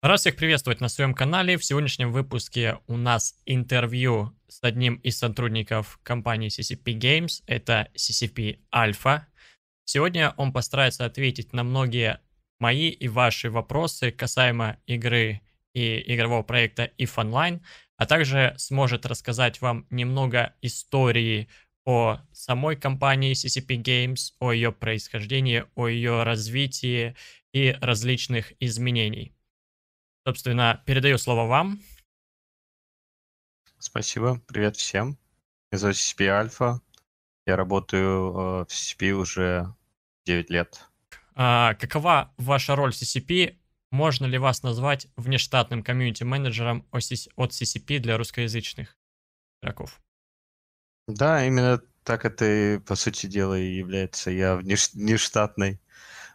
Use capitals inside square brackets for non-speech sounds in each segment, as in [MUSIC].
Рад всех приветствовать на своем канале. В сегодняшнем выпуске у нас интервью с одним из сотрудников компании CCP Games. Это CCP Alpha. Сегодня он постарается ответить на многие мои и ваши вопросы касаемо игры и игрового проекта If Online, а также сможет рассказать вам немного истории о самой компании CCP Games, о ее происхождении, о ее развитии и различных изменений. Собственно, передаю слово вам. Спасибо. Привет всем. Я зовут CP Альфа. Я работаю э, в CCP уже 9 лет. А, какова ваша роль в CCP? Можно ли вас назвать внештатным комьюнити-менеджером от CCP для русскоязычных игроков? Да, именно так это, по сути дела, и является. Я внештатный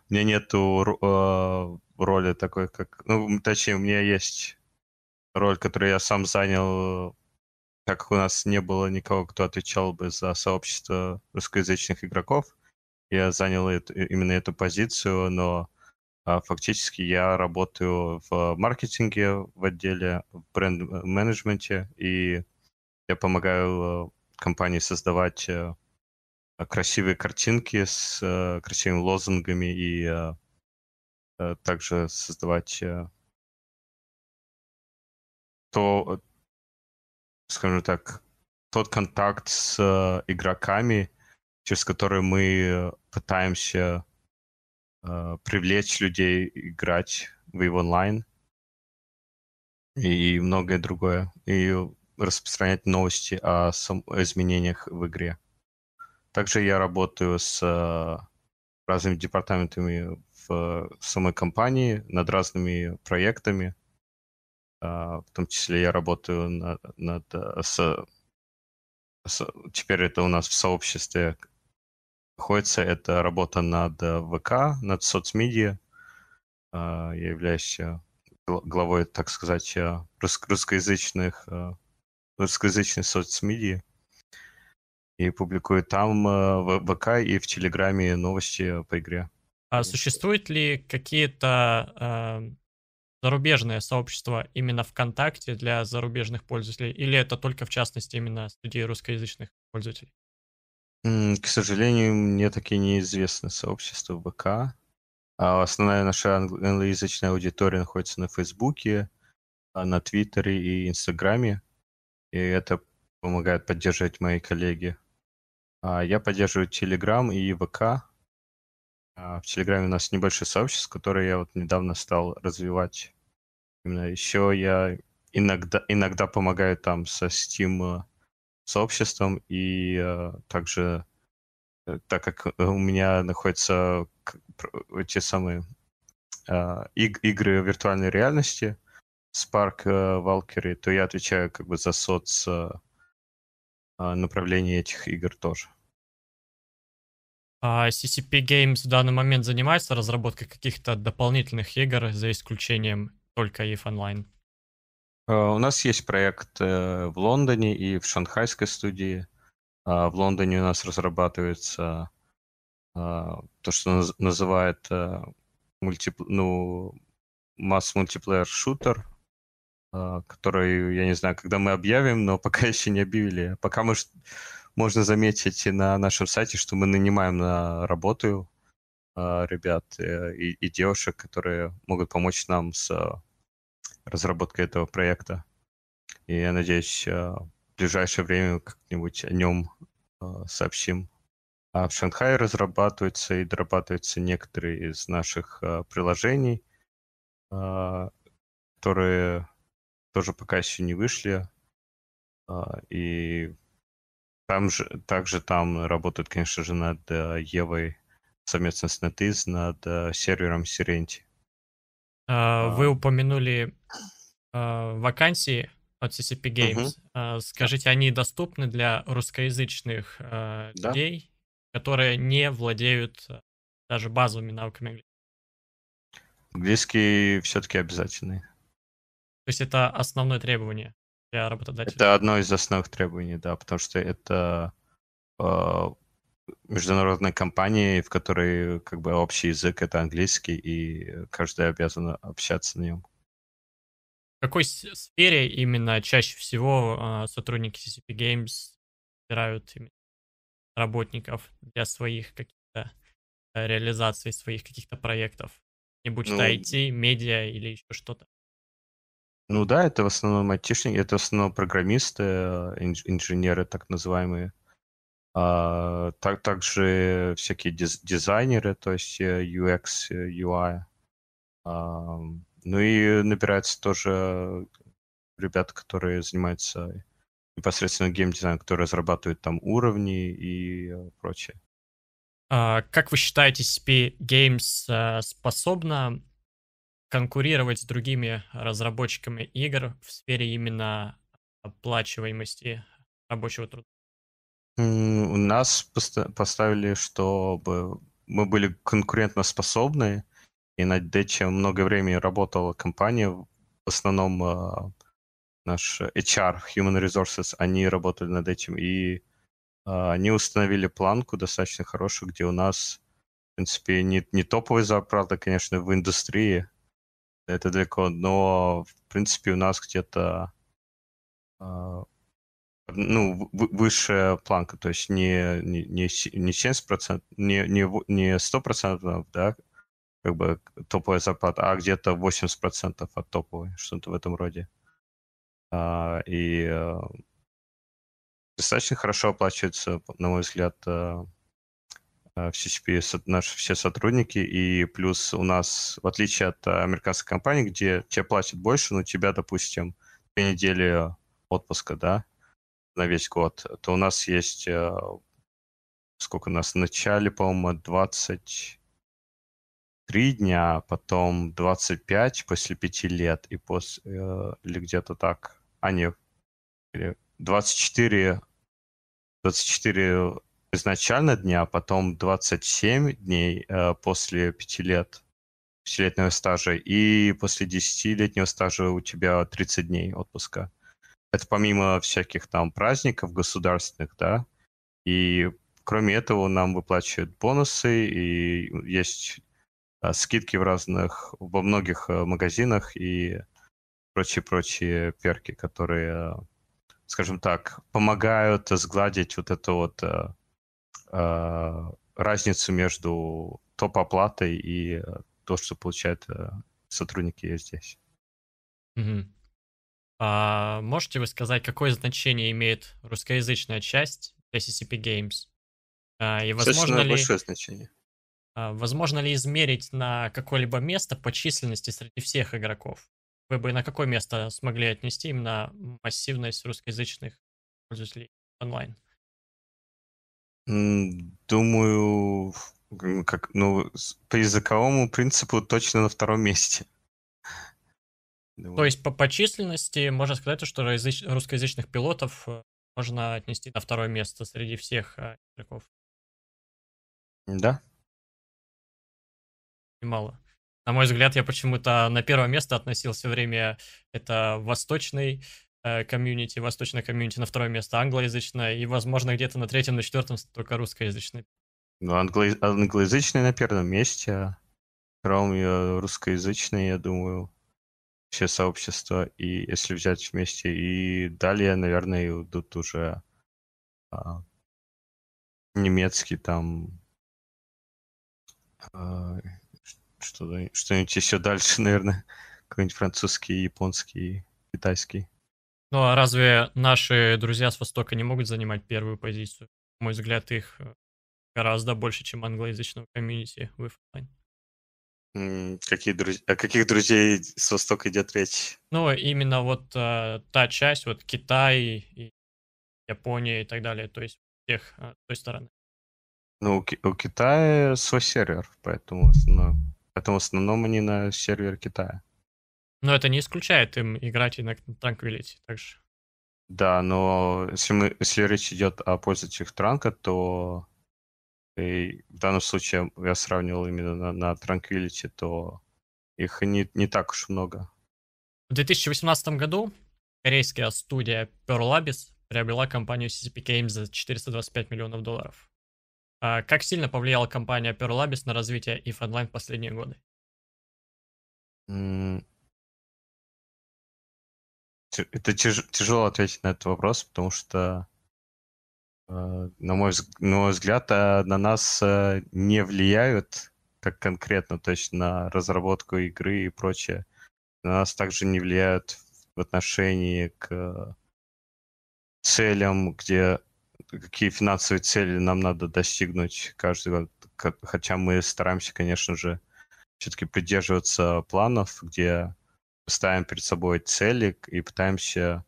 у меня нету э, роли такой, как... Ну, точнее, у меня есть роль, которую я сам занял, как у нас не было никого, кто отвечал бы за сообщество русскоязычных игроков. Я занял эту, именно эту позицию, но а, фактически я работаю в маркетинге, в отделе, в бренд-менеджменте, э, и я помогаю э, компании создавать э, Э, красивые картинки с э, красивыми лозунгами и э, э, также создавать э, то, скажем так, тот контакт с э, игроками, через который мы пытаемся э, привлечь людей играть в его онлайн и многое другое, и распространять новости о сам- изменениях в игре. Также я работаю с э, разными департаментами в самой компании, над разными проектами. А, в том числе я работаю над, над э, с, с, теперь это у нас в сообществе находится, это работа над э, ВК, над соцмедиа. А, я являюсь главой, так сказать, русско русскоязычных, русскоязычной соцмедии и публикую там э, в ВК и в Телеграме новости по игре. А существуют ли какие-то э, зарубежные сообщества именно ВКонтакте для зарубежных пользователей, или это только в частности именно среди русскоязычных пользователей? К сожалению, мне такие неизвестны сообщества ВК. А основная наша англоязычная аудитория находится на Фейсбуке, а на Твиттере и Инстаграме. И это помогает поддерживать мои коллеги а, я поддерживаю Telegram и ВК. А, в Телеграме у нас небольшое сообщество, которое я вот недавно стал развивать. Именно еще я иногда, иногда помогаю там со Steam э, сообществом и э, также, э, так как у меня находятся те самые а, игры виртуальной реальности, Spark Valkyrie, то я отвечаю как бы за соц направление этих игр тоже. А, CCP Games в данный момент занимается разработкой каких-то дополнительных игр, за исключением только EVE Online? Э, у нас есть проект э, в Лондоне и в шанхайской студии. А, в Лондоне у нас разрабатывается а, то, что называют э, мультип... ну, масс-мультиплеер шутер, который, я не знаю, когда мы объявим, но [LAUGHS] пока еще не объявили. Пока мы можно заметить и на нашем сайте, что мы нанимаем на работу э, ребят э, и, и девушек, которые могут помочь нам с э, разработкой этого проекта. И я надеюсь, в ближайшее время как-нибудь о нем сообщим. А в Шанхае разрабатываются и дорабатываются некоторые из наших приложений, которые тоже пока еще не вышли. И там же, также там работают, конечно же, над э, Евой совместно с NetEase, над э, сервером Сиренти. А, а. Вы упомянули а, вакансии от CCP Games. uh Скажите, они доступны для русскоязычных да. людей, которые не владеют э, даже базовыми навыками английского? Английский все-таки обязательный. То есть это основное требование? для работодателя? Это одно из основных требований, да, потому что это э, а, международные компании, в которой как бы общий язык это английский, и каждый обязан общаться на нем. В какой сфере именно чаще всего э, сотрудники CCP Games собирают работников для своих каких-то э, реализаций, своих каких-то проектов? Не будь ну, IT, медиа или еще что-то. Ну да, это в основном айтишники, это в основном программисты, инженеры так называемые. А, так, также всякие диз- дизайнеры, то есть э, UX, э, UI. А, ну и набираются тоже ребят, которые занимаются непосредственно геймдизайном, которые разрабатывают там уровни и э, прочее. А, как вы считаете, CP Games способна конкурировать с другими разработчиками игр в сфере именно оплачиваемости рабочего труда? У нас поставили, чтобы мы были конкурентоспособны, и над этим много времени работала компания. В основном а, наш HR, Human Resources, они работали над этим, и а, они установили планку достаточно хорошую, где у нас, в принципе, не, не топовый зарплата, конечно, в индустрии, это далеко, но в принципе у нас где-то а, ну, высшая планка, то есть не, не, не 70%, не, не, не 100%, да, как бы топовая зарплата, а где-то 80% от топовой, что-то в этом роде. А, и э, достаточно хорошо оплачивается, на мой взгляд, э, а, в CCP наши все сотрудники, и плюс у нас, в отличие от а, американской компании, где тебе платят больше, но у тебя, допустим, две недели отпуска, да, на весь год, то у нас есть, а, сколько у нас, в начале, по-моему, 20 три дня, потом 25 после пяти лет и после... Э, или где-то так. А, нет. 24, 24 изначально дня, а потом 27 дней э, после 5 лет, 5-летнего стажа, и после 10-летнего стажа у тебя 30 дней отпуска. Это помимо всяких там праздников государственных, да, и кроме этого нам выплачивают бонусы, и есть э, скидки в разных, во многих э, магазинах и прочие-прочие перки, которые, э, скажем так, помогают сгладить вот это вот э, Э, разницу между топ-оплатой и то, что получают э, сотрудники здесь. Угу. А можете вы сказать, какое значение имеет русскоязычная часть для Games? А, и возможно ли... большое значение. А, возможно ли измерить на какое-либо место по численности среди всех игроков? Вы бы на какое место смогли отнести именно массивность русскоязычных пользователей онлайн? А, Думаю, как, ну, по языковому принципу точно на втором месте. [LAUGHS] То есть по, по численности можно сказать, что русскоязычных пилотов э, можно отнести на второе место среди всех а, игроков. Да. Немало. На мой взгляд, я почему-то на первое место относил все время это восточный Э, комьюнити, восточное комьюнити на второе место, англоязычное, и, возможно, где-то на третьем, на четвертом только русскоязычное. Ну, англо... англоязычный на первом месте, а втором русскоязычный, я думаю, все сообщества, и если взять вместе, и далее, наверное, идут уже а, немецкий там а, что-нибудь еще дальше, [LAUGHS] наверное, какой-нибудь французский, японский, китайский. Ну а разве наши друзья с Востока не могут занимать первую позицию? На мой взгляд, их э, гораздо больше, чем англоязычного комьюнити в Ифлайн. Какие друз... О каких друзей с Востока идет речь? Ну, именно вот э, та часть, вот Китай, и Япония и так далее, то есть всех э, той стороны. Ну, у, у Китая свой сервер, поэтому, основ... поэтому в основном они на сервер Китая. Но это не исключает им играть и на Tranquility также. Да, но если, мы, если речь идет о пользователях Транка, то и э, в данном случае я сравнивал именно на, на Tranquility, то их не, не так уж много. В 2018 году корейская студия Pearl Abyss приобрела компанию CCP Games за 425 миллионов долларов. А как сильно повлияла компания Pearl Abyss на развитие EVE Online в последние годы? Это тяжело ответить на этот вопрос, потому что, э, на мой, на мой взгляд, э, на нас э, не влияют как конкретно, то есть на разработку игры и прочее. На нас также не влияют в отношении к целям, где какие финансовые цели нам надо достигнуть каждый год. Хотя мы стараемся, конечно же, все-таки придерживаться планов, где ставим перед собой цели и пытаемся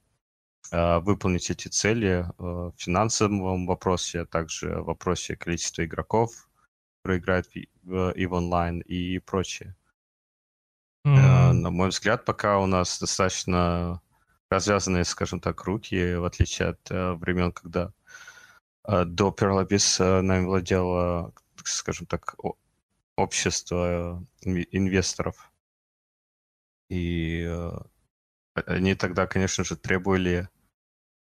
э, выполнить эти цели э, в финансовом вопросе, а также в вопросе количества игроков, которые играют в, в, и в онлайн, и прочее. Mm-hmm. Э, на мой взгляд, пока у нас достаточно развязанные, скажем так, руки, в отличие от э, времен, когда э, до Pearl Abyss э, нами владело, скажем так, о, общество э, инвесторов. И э, они тогда, конечно же, требовали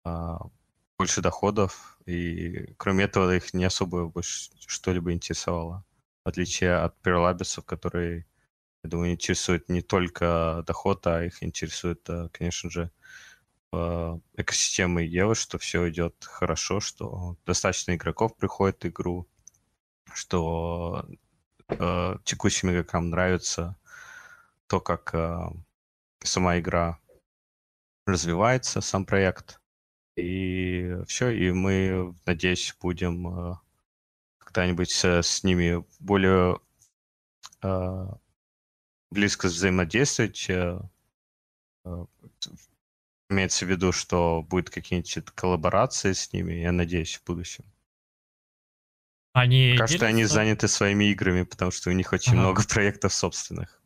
а, больше доходов, и кроме этого их не особо больше что-либо интересовало, в отличие от перлабисов, которые, я думаю, интересуют не только доход, а их интересует, э, конечно же, э, экосистемы Евы, что все идет хорошо, что достаточно игроков приходит в игру, что э, текущим игрокам нравится то, как э, сама игра развивается, сам проект. И все, и мы, надеюсь, будем э, когда-нибудь с ними более э, близко взаимодействовать. Э, э, имеется в виду, что будет какие-нибудь коллаборации с ними, я надеюсь, в будущем. Они Пока делятся? что они заняты своими играми, потому что у них очень ага. много проектов собственных.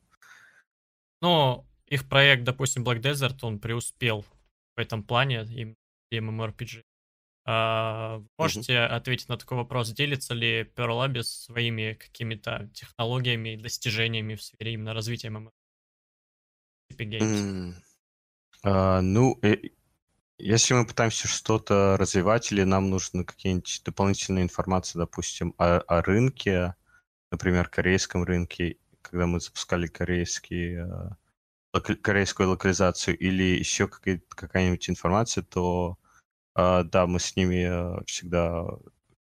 Но их проект, допустим, Black Desert, он преуспел в этом плане, им MMORPG. А, можете mm-hmm. ответить на такой вопрос, делится ли Pearl Abyss своими какими-то технологиями и достижениями в сфере именно развития MMORPG? Типа mm. А, ну, э, если мы пытаемся что-то развивать, или нам нужны какие-нибудь дополнительные информации, допустим, о, о рынке, например, корейском рынке, когда мы запускали корейские, а, корейскую локализацию или еще какая-нибудь информация, то а, да, мы с ними а, всегда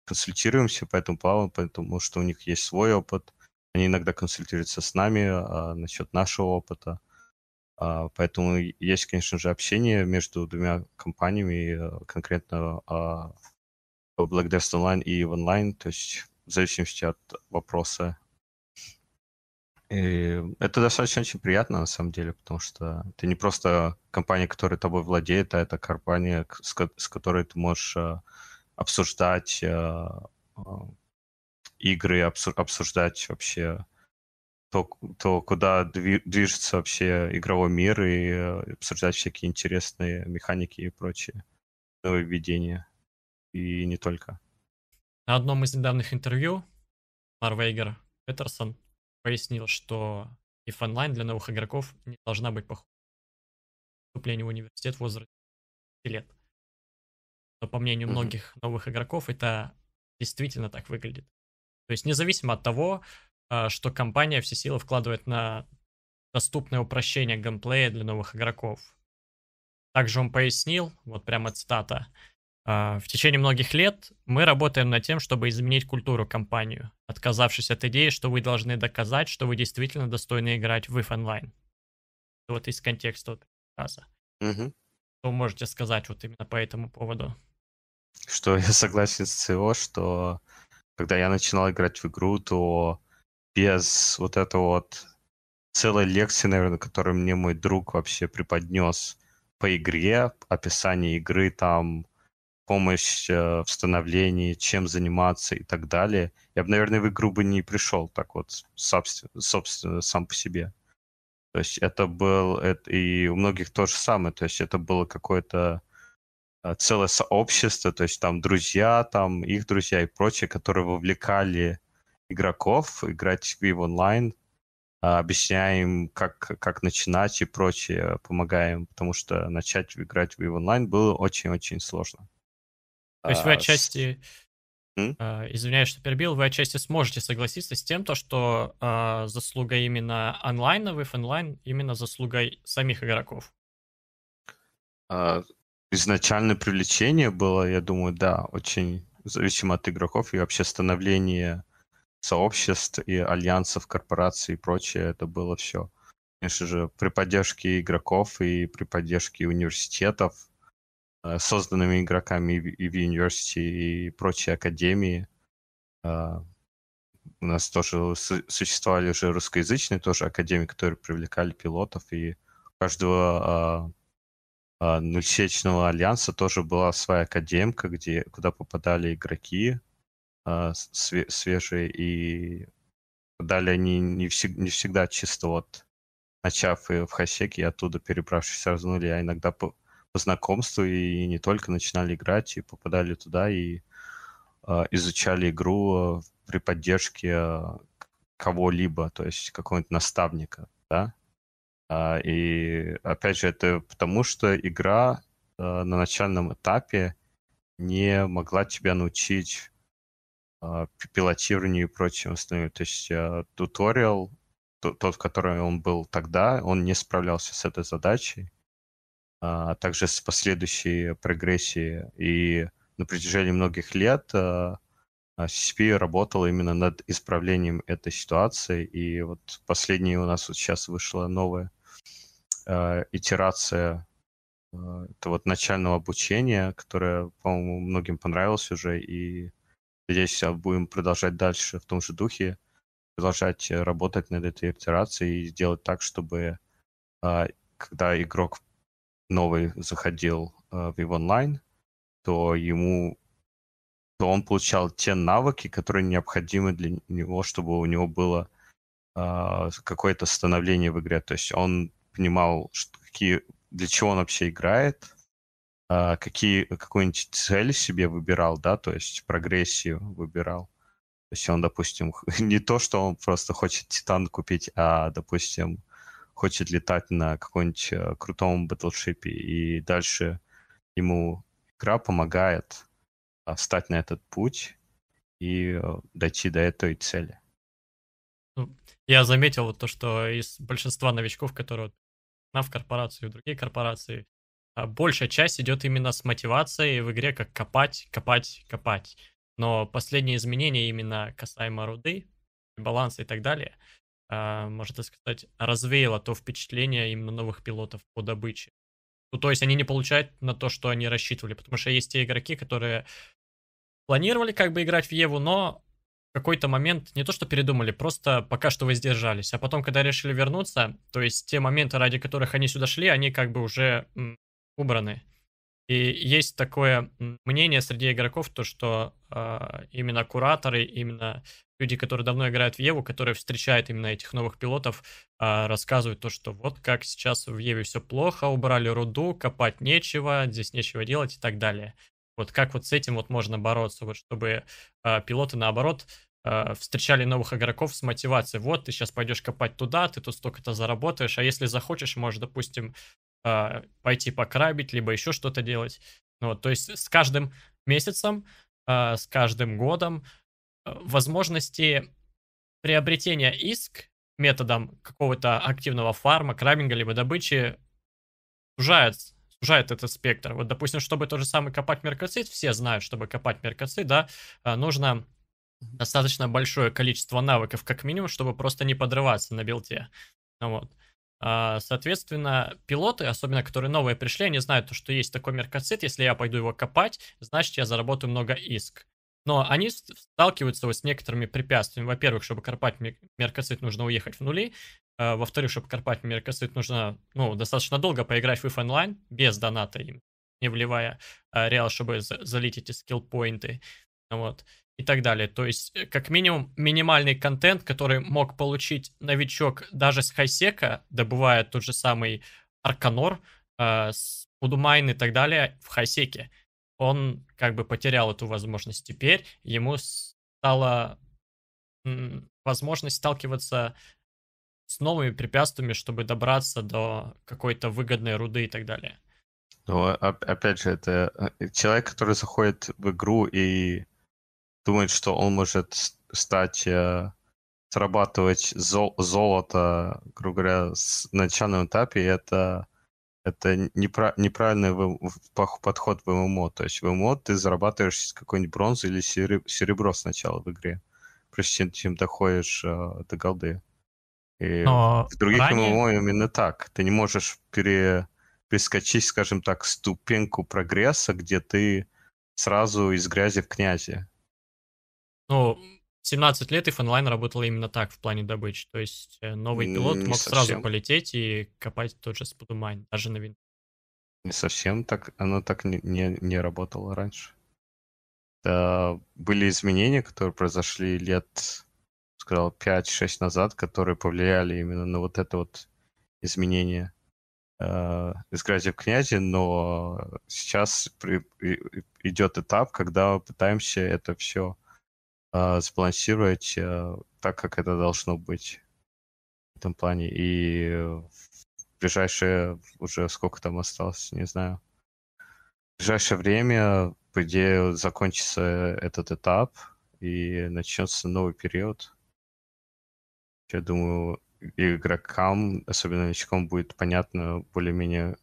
консультируемся по этому плану, потому что у них есть свой опыт. Они иногда консультируются с нами а, насчет нашего опыта. А, поэтому есть, конечно же, общение между двумя компаниями, конкретно а, в Black Devs Online и в онлайн. То есть в зависимости от вопроса и это достаточно очень приятно, на самом деле, потому что ты не просто компания, которая тобой владеет, а это компания, с, ко- с которой ты можешь э, обсуждать э, игры, обсу- обсуждать вообще то, то куда дви- движется вообще игровой мир и э, обсуждать всякие интересные механики и прочие нововведения. И не только. На одном из недавних интервью Марвейгер Петерсон пояснил, что if онлайн для новых игроков не должна быть похожа. Вступление в университет в возрасте лет. Но по мнению многих новых игроков, это действительно так выглядит. То есть независимо от того, а, что компания все силы вкладывает на доступное упрощение геймплея для новых игроков. Также он пояснил, вот прямо цитата, а, в течение многих лет мы работаем над тем, чтобы изменить культуру компанию, отказавшись от идеи, что вы должны доказать, что вы действительно достойны играть в их Online. Вот из контекста вот фраза. Угу. Что можете сказать вот именно по этому поводу? Что я согласен с ЦО, что когда я начинал играть в игру, то без вот этого вот целой лекции, наверное, которую мне мой друг вообще преподнес по игре, описание игры там, помощь э, в становлении, чем заниматься и так далее, я бы, наверное, в игру бы не пришел так вот, собственно, собственно сам по себе. То есть это был, это, и у многих то же самое, то есть это было какое-то э, целое сообщество, то есть там друзья, там их друзья и прочее, которые вовлекали игроков играть в EVE онлайн, а, объясняем, как, как начинать и прочее, помогаем, потому что начать играть в EVE онлайн было очень-очень сложно. То есть вы а, отчасти, а, извиняюсь, что перебил, вы отчасти сможете согласиться с тем, то, что а, заслуга именно онлайновых, онлайн, именно заслуга самих игроков. Изначально привлечение было, я думаю, да, очень зависимо от игроков и вообще становление сообществ и альянсов, корпораций и прочее, это было все, конечно же, при поддержке игроков и при поддержке университетов, Э, созданными игроками и в University, и прочие академии. А, у нас тоже существовали уже русскоязычные тоже академии, которые привлекали пилотов, и у каждого а, а, нульсечного альянса тоже была своя академка, где, куда попадали игроки свежие, и попадали они не, всег- не всегда чисто вот начав в хасеке и оттуда перебравшись сразу нуля, а иногда по- по знакомству и не только начинали играть и попадали туда и э, изучали игру а, при поддержке а, кого-либо, то есть какого-нибудь наставника, да. А, и опять же, это потому, что игра э, на начальном этапе не могла тебя научить э, пилотированию и прочим остальным. То есть э, туториал, тот, в котором он был тогда, он не справлялся с этой задачей а также с последующей прогрессией. И на протяжении многих лет а, а, CCP работала именно над исправлением этой ситуации. И вот последняя у нас вот сейчас вышла новая э, итерация э, это вот начального обучения, которое, по-моему, многим понравилось уже. И надеюсь, будем продолжать дальше в том же духе, продолжать э, работать над этой итерацией и сделать так, чтобы когда игрок новый заходил э, в его онлайн, то ему то он получал те навыки, которые необходимы для него, чтобы у него было э, какое-то становление в игре. То есть он понимал, что, какие, для чего он вообще играет, э, какие, какую-нибудь цель себе выбирал, да, то есть прогрессию выбирал. То есть он, допустим, [LAUGHS] не то, что он просто хочет Титан купить, а, допустим, хочет летать на каком-нибудь э, крутом батлшипе, и дальше ему игра помогает а, встать на этот путь и э, дойти до этой цели. Ну, я заметил вот то, что из большинства новичков, которые на в корпорации и в другие корпорации, а, большая часть идет именно с мотивацией в игре, как копать, копать, копать. Но последние изменения именно касаемо руды, баланса и так далее, а, можно сказать, развеяло то впечатление именно новых пилотов по добыче. Ну, то есть они не получают на то, что они рассчитывали, потому что есть те игроки, которые планировали как бы играть в Еву, но в какой-то момент не то что передумали, просто пока что воздержались. А потом, когда решили вернуться, то есть те моменты, ради которых они сюда шли, они как бы уже убраны. И есть такое мнение среди игроков, то что э, именно кураторы, именно люди, которые давно играют в Еву, которые встречают именно этих новых пилотов, а, рассказывают то, что вот как сейчас в Еве все плохо, убрали руду, копать нечего, здесь нечего делать и так далее. Вот как вот с этим вот можно бороться, вот чтобы а, пилоты наоборот а, встречали новых игроков с мотивацией. Вот, ты сейчас пойдешь копать туда, ты тут столько-то заработаешь, а если захочешь, можешь, допустим, пойти покрабить, либо еще что-то делать. Ну, вот, то есть с каждым месяцем, с каждым годом Э, возможности приобретения иск методом какого-то активного фарма, краминга либо добычи сужает, сужает этот спектр. Вот, допустим, чтобы тот же самый копать меркоцит, все знают, чтобы копать меркоцит, да, э, нужно достаточно большое количество навыков, как минимум, чтобы просто не подрываться на билде. Ну вот. А, соответственно, пилоты, особенно которые новые пришли, они знают, что есть такой меркоцит, если я пойду его копать, значит, я заработаю много иск. Но они сталкиваются вот с некоторыми препятствиями. Во-первых, чтобы карпать меркоцит, нужно уехать в нули. А, во-вторых, чтобы карпать меркоцит, нужно ну, достаточно долго поиграть в if онлайн, без доната не вливая реал, чтобы залить эти скиллпоинты. Вот. И так далее. То есть, э, как минимум, минимальный контент, который мог получить новичок даже с хайсека, добывая тот же самый Арканор, э, с Пудумайн и так далее в хайсеке он как бы потерял эту возможность. Теперь ему стала возможность сталкиваться с новыми препятствиями, чтобы добраться до какой-то выгодной руды и так далее. Но ну, а, опять же, это а, человек, который заходит в игру и думает, что он может стать э, срабатывать золото, грубо говоря, на начальном этапе, это это непра- неправильный подход в ММО. То есть в ММО ты зарабатываешь какой-нибудь бронзу или серебро сначала в игре, прежде чем, чем доходишь э, до голды. И Но в других ранее... ММО именно так. Ты не можешь пере... перескочить, скажем так, ступеньку прогресса, где ты сразу из грязи в князи. Ну, 17 лет и Ифонлайн работала именно так в плане добычи. То есть э, новый пилот не мог совсем. сразу полететь и копать тот же спудумайн, даже на винт. Не совсем так, оно так не, не, не работало раньше. Да, были изменения, которые произошли лет, сказал, 5-6 назад, которые повлияли именно на вот это вот изменение э, из изграде в князе, но сейчас при, и, идет этап, когда мы пытаемся это все э, сбалансировать э, так, как это должно быть в этом плане. И э, в ближайшее уже сколько там осталось, не знаю. В ближайшее время, по идее, закончится этот этап и начнется новый период. Я думаю, игрокам, особенно новичкам, будет понятно более-менее,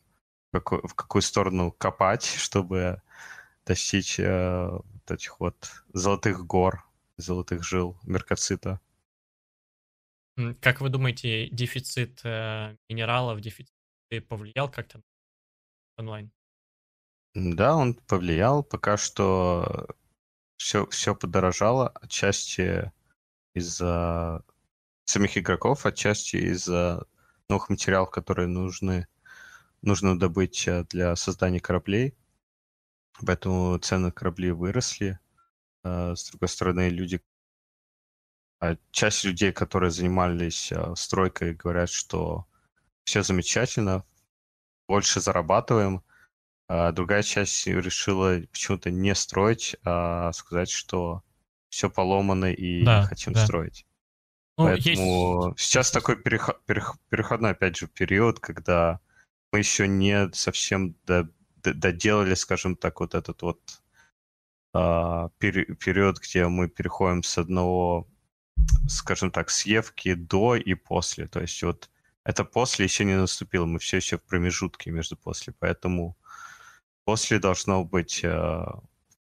в какую сторону копать, [LAUGHS] чтобы достичь э, вот этих вот золотых гор золотых жил меркоцита. Как вы думаете, дефицит э, минералов, дефицит повлиял как-то онлайн? Да, он повлиял. Пока что все, все подорожало, отчасти из-за самих игроков, отчасти из-за новых материалов, которые нужны, нужно добыть э, для создания кораблей. Поэтому цены кораблей выросли. Э, с другой стороны, люди, а, часть людей, которые занимались э, стройкой, говорят, что все замечательно, больше зарабатываем. А другая часть решила почему-то не строить, а сказать, что все поломано и да, хотим да. строить. Ну, Поэтому есть... сейчас такой переход, переходной, опять же, период, когда мы еще не совсем до, до, доделали, скажем так, вот этот вот а, период, где мы переходим с одного, скажем так, съевки до и после. То есть вот это после еще не наступило, мы все еще в промежутке между после, поэтому после должно быть э,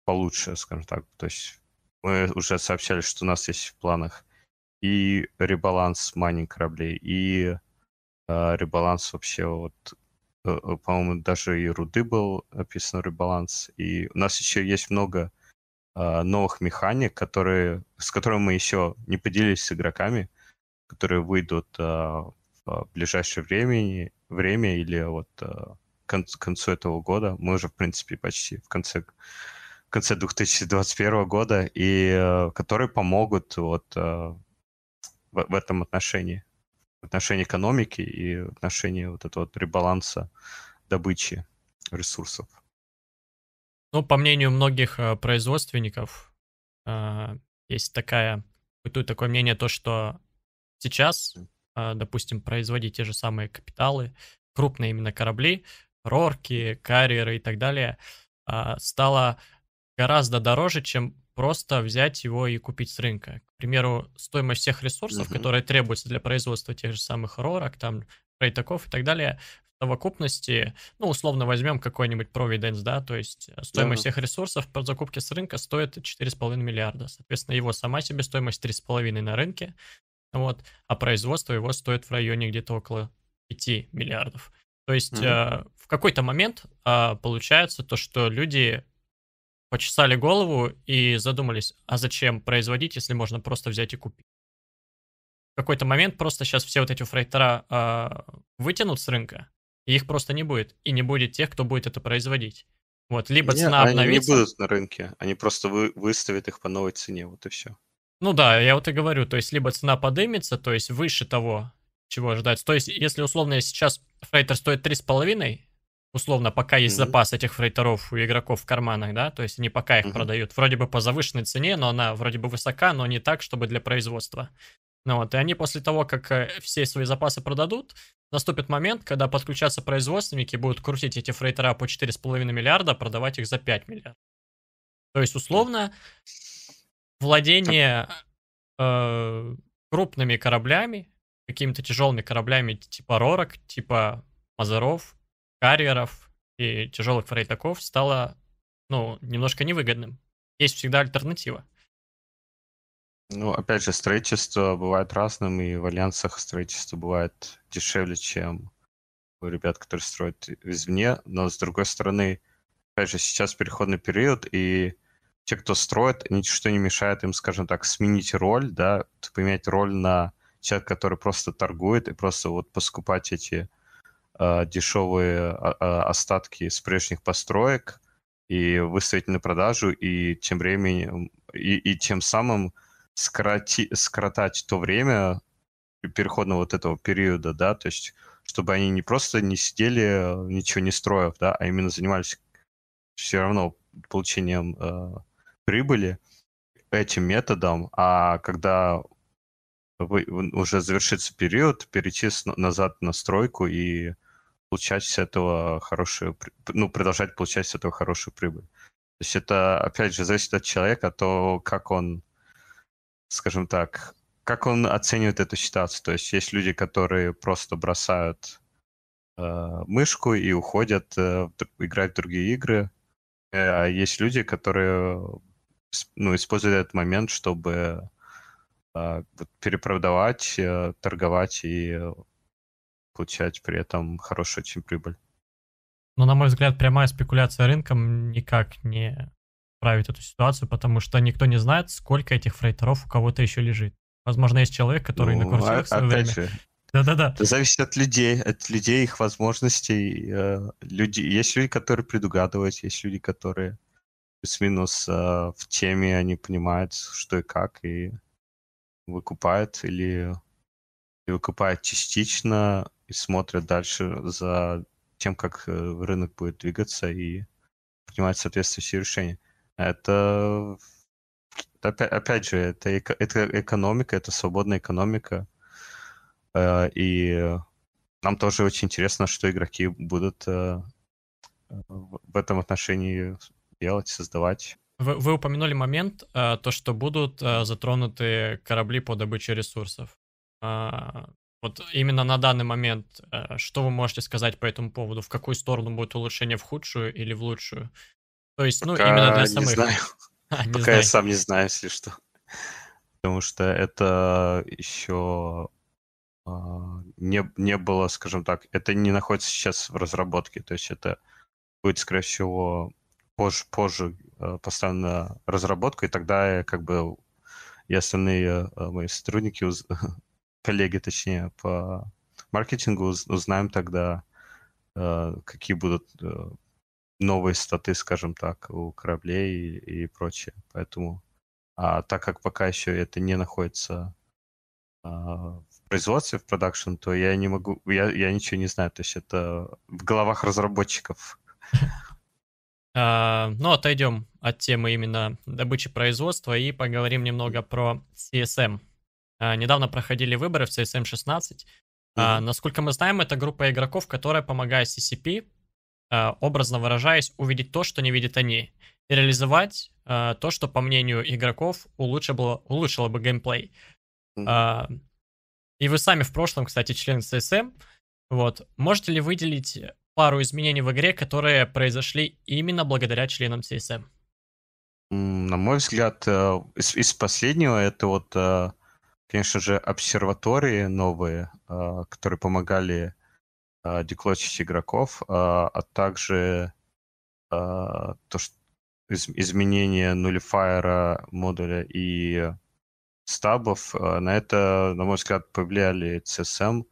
получше, скажем так. То есть мы уже сообщали, что у нас есть в планах и ребаланс майнинг кораблей, и э, ребаланс вообще вот э, э, по-моему, даже и руды был описан ребаланс. И у нас еще есть много а, новых механик, которые, с которыми мы еще не поделились с игроками, которые выйдут а, в ближайшее время, время или вот а, к концу этого года. Мы уже, в принципе, почти в конце, в конце 2021 года, и которые помогут вот в, в этом отношении, в отношении экономики и в отношении вот этого вот ребаланса добычи ресурсов. Ну, по мнению многих э, производственников, э, есть такая, бытует такое мнение, то, что сейчас, э, допустим, производить те же самые капиталы, крупные именно корабли, рорки, карьеры и так далее, стало гораздо дороже, чем просто взять его и купить с рынка. К примеру, стоимость всех ресурсов, uh-huh. которые требуются для производства тех же самых ророк, там, рейтаков и так далее, совокупности, ну, условно возьмем какой-нибудь Providence, да, то есть э, стоимость да. всех ресурсов по закупке с рынка стоит 4,5 миллиарда. Соответственно, его сама себе стоимость 3,5 на рынке, вот, а производство его стоит в районе где-то около 5 миллиардов. То есть mm э, в какой-то момент э, получается то, что люди почесали голову и задумались, а зачем производить, если можно просто взять и купить. В какой-то момент просто сейчас все вот эти фрейтера э, вытянут с рынка, их просто не будет. И не будет тех, кто будет это производить. Вот, либо не, цена обновится. Они не будут на рынке, они просто вы, выставят их по новой цене, вот и все. Ну да, я вот и говорю, то есть либо цена поднимется, то есть выше того, чего ждать. То есть, если условно сейчас фрейтер стоит 3,5, условно, пока есть mm-hmm. запас этих фрейтеров у игроков в карманах, да, то есть не пока их mm-hmm. продают. Вроде бы по завышенной цене, но она вроде бы высока, но не так, чтобы для производства. Ну вот, и они после того, как э, все свои запасы продадут, наступит момент, когда подключатся производственники, будут крутить эти фрейтера по 4,5 миллиарда, а продавать их за 5 миллиардов. То есть, условно, владение э, крупными кораблями, какими-то тяжелыми кораблями типа Ророк, типа Мазаров, Карьеров и тяжелых фрейтаков стало, ну, немножко невыгодным. Есть всегда альтернатива. Ну, опять же, строительство бывает разным, и в альянсах строительство бывает дешевле, чем у ребят, которые строят извне. Но, с другой стороны, опять же, сейчас переходный период, и те, кто строит, ничто не мешает им, скажем так, сменить роль, да, поменять роль на человека, который просто торгует и просто вот поскупать эти э, дешевые э, остатки с прежних построек и выставить на продажу, и тем временем, и, и тем самым скроти, скоротать то время переходного вот этого периода, да, то есть чтобы они не просто не сидели, э, ничего не строив, да, а именно занимались все равно получением э, прибыли этим методом, а когда вы, уже завершится период, перейти с, назад на стройку и получать с этого хорошую, ну, продолжать получать с этого хорошую прибыль. То есть это, опять же, зависит от человека, то, как он скажем так, как он оценивает эту ситуацию? То есть есть люди, которые просто бросают э, мышку и уходят, э, играют в другие игры, э, а есть люди, которые э, ну, используют этот момент, чтобы э, перепродавать, э, торговать и получать при этом хорошую очень прибыль. Ну, на мой взгляд, прямая спекуляция рынком никак не исправить эту ситуацию, потому что никто не знает, сколько этих фрейтеров у кого-то еще лежит. Возможно, есть человек, который ну, на курсах в а свое время... Да-да-да. Это зависит от людей, от людей, их возможностей. Э, люди, есть люди, которые предугадывают, есть люди, которые плюс-минус э, в теме, они понимают, что и как, и выкупают или, или выкупают частично и смотрят дальше за тем, как э, рынок будет двигаться и принимают соответствующие решения. Это опять, же, это, это экономика, это свободная экономика. Э, и нам тоже очень интересно, что игроки будут э, в этом отношении делать, создавать. Вы, вы упомянули момент, э, то, что будут затронуты корабли по добыче ресурсов. А, вот именно на данный момент, что вы можете сказать по этому поводу? В какую сторону будет улучшение, в худшую или в лучшую? То есть, ну, Пока именно для самых... Не знаю. [LAUGHS] А, не Пока знаю. я сам не знаю, если что. Потому что это еще а, не, не было, скажем так, это не находится сейчас в разработке, то есть это будет, скорее всего, позже, позже а, поставлена разработка, и тогда я, как бы и остальные а, мои сотрудники, уз... [LAUGHS] коллеги, точнее, по маркетингу узнаем тогда, какие будут новые статы, скажем так, у кораблей и, и прочее. Поэтому, а, так как пока еще это не находится а, в производстве, в продакшн, то я не могу, я, я ничего не знаю. То есть это в головах разработчиков. А, ну, отойдем от темы именно добычи производства и поговорим немного про CSM. Эм. А, недавно проходили выборы в CSM 16. Эм а, насколько мы знаем, это группа игроков, которая, помогает CCP, Э, образно выражаясь, увидеть то, что не видят они, и реализовать э, то, что, по мнению игроков, улучшило, улучшило бы геймплей. Mm-hmm. и вы сами в прошлом, кстати, член CSM, эм. вот, можете ли выделить пару изменений в игре, которые произошли именно благодаря членам CSM? Эм? На мой взгляд, э, из, из последнего это вот, конечно же, обсерватории новые, которые помогали а, деклочить игроков, а, а также а, то, что из, изменение нулифайера модуля и стабов, на это, на мой взгляд, повлияли CSM.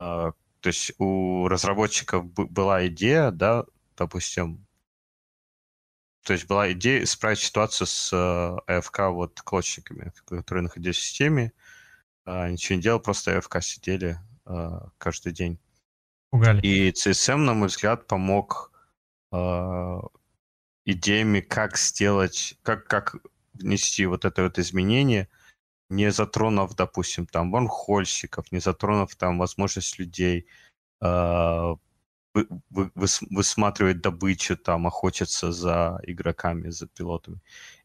Эм. То есть у разработчиков была идея, да, допустим, то есть была идея исправить ситуацию с AFK вот клочниками, которые находились в системе, ничего не делал, просто AFK сидели каждый день. Пугали. И CSM, эм, на мой взгляд, помог э, идеями, как сделать, как, как внести вот это вот изменение, не затронув, допустим, там, ванхольщиков, не затронув там возможность людей э, вы, вы, выс, высматривать добычу, там, охотиться за игроками, за пилотами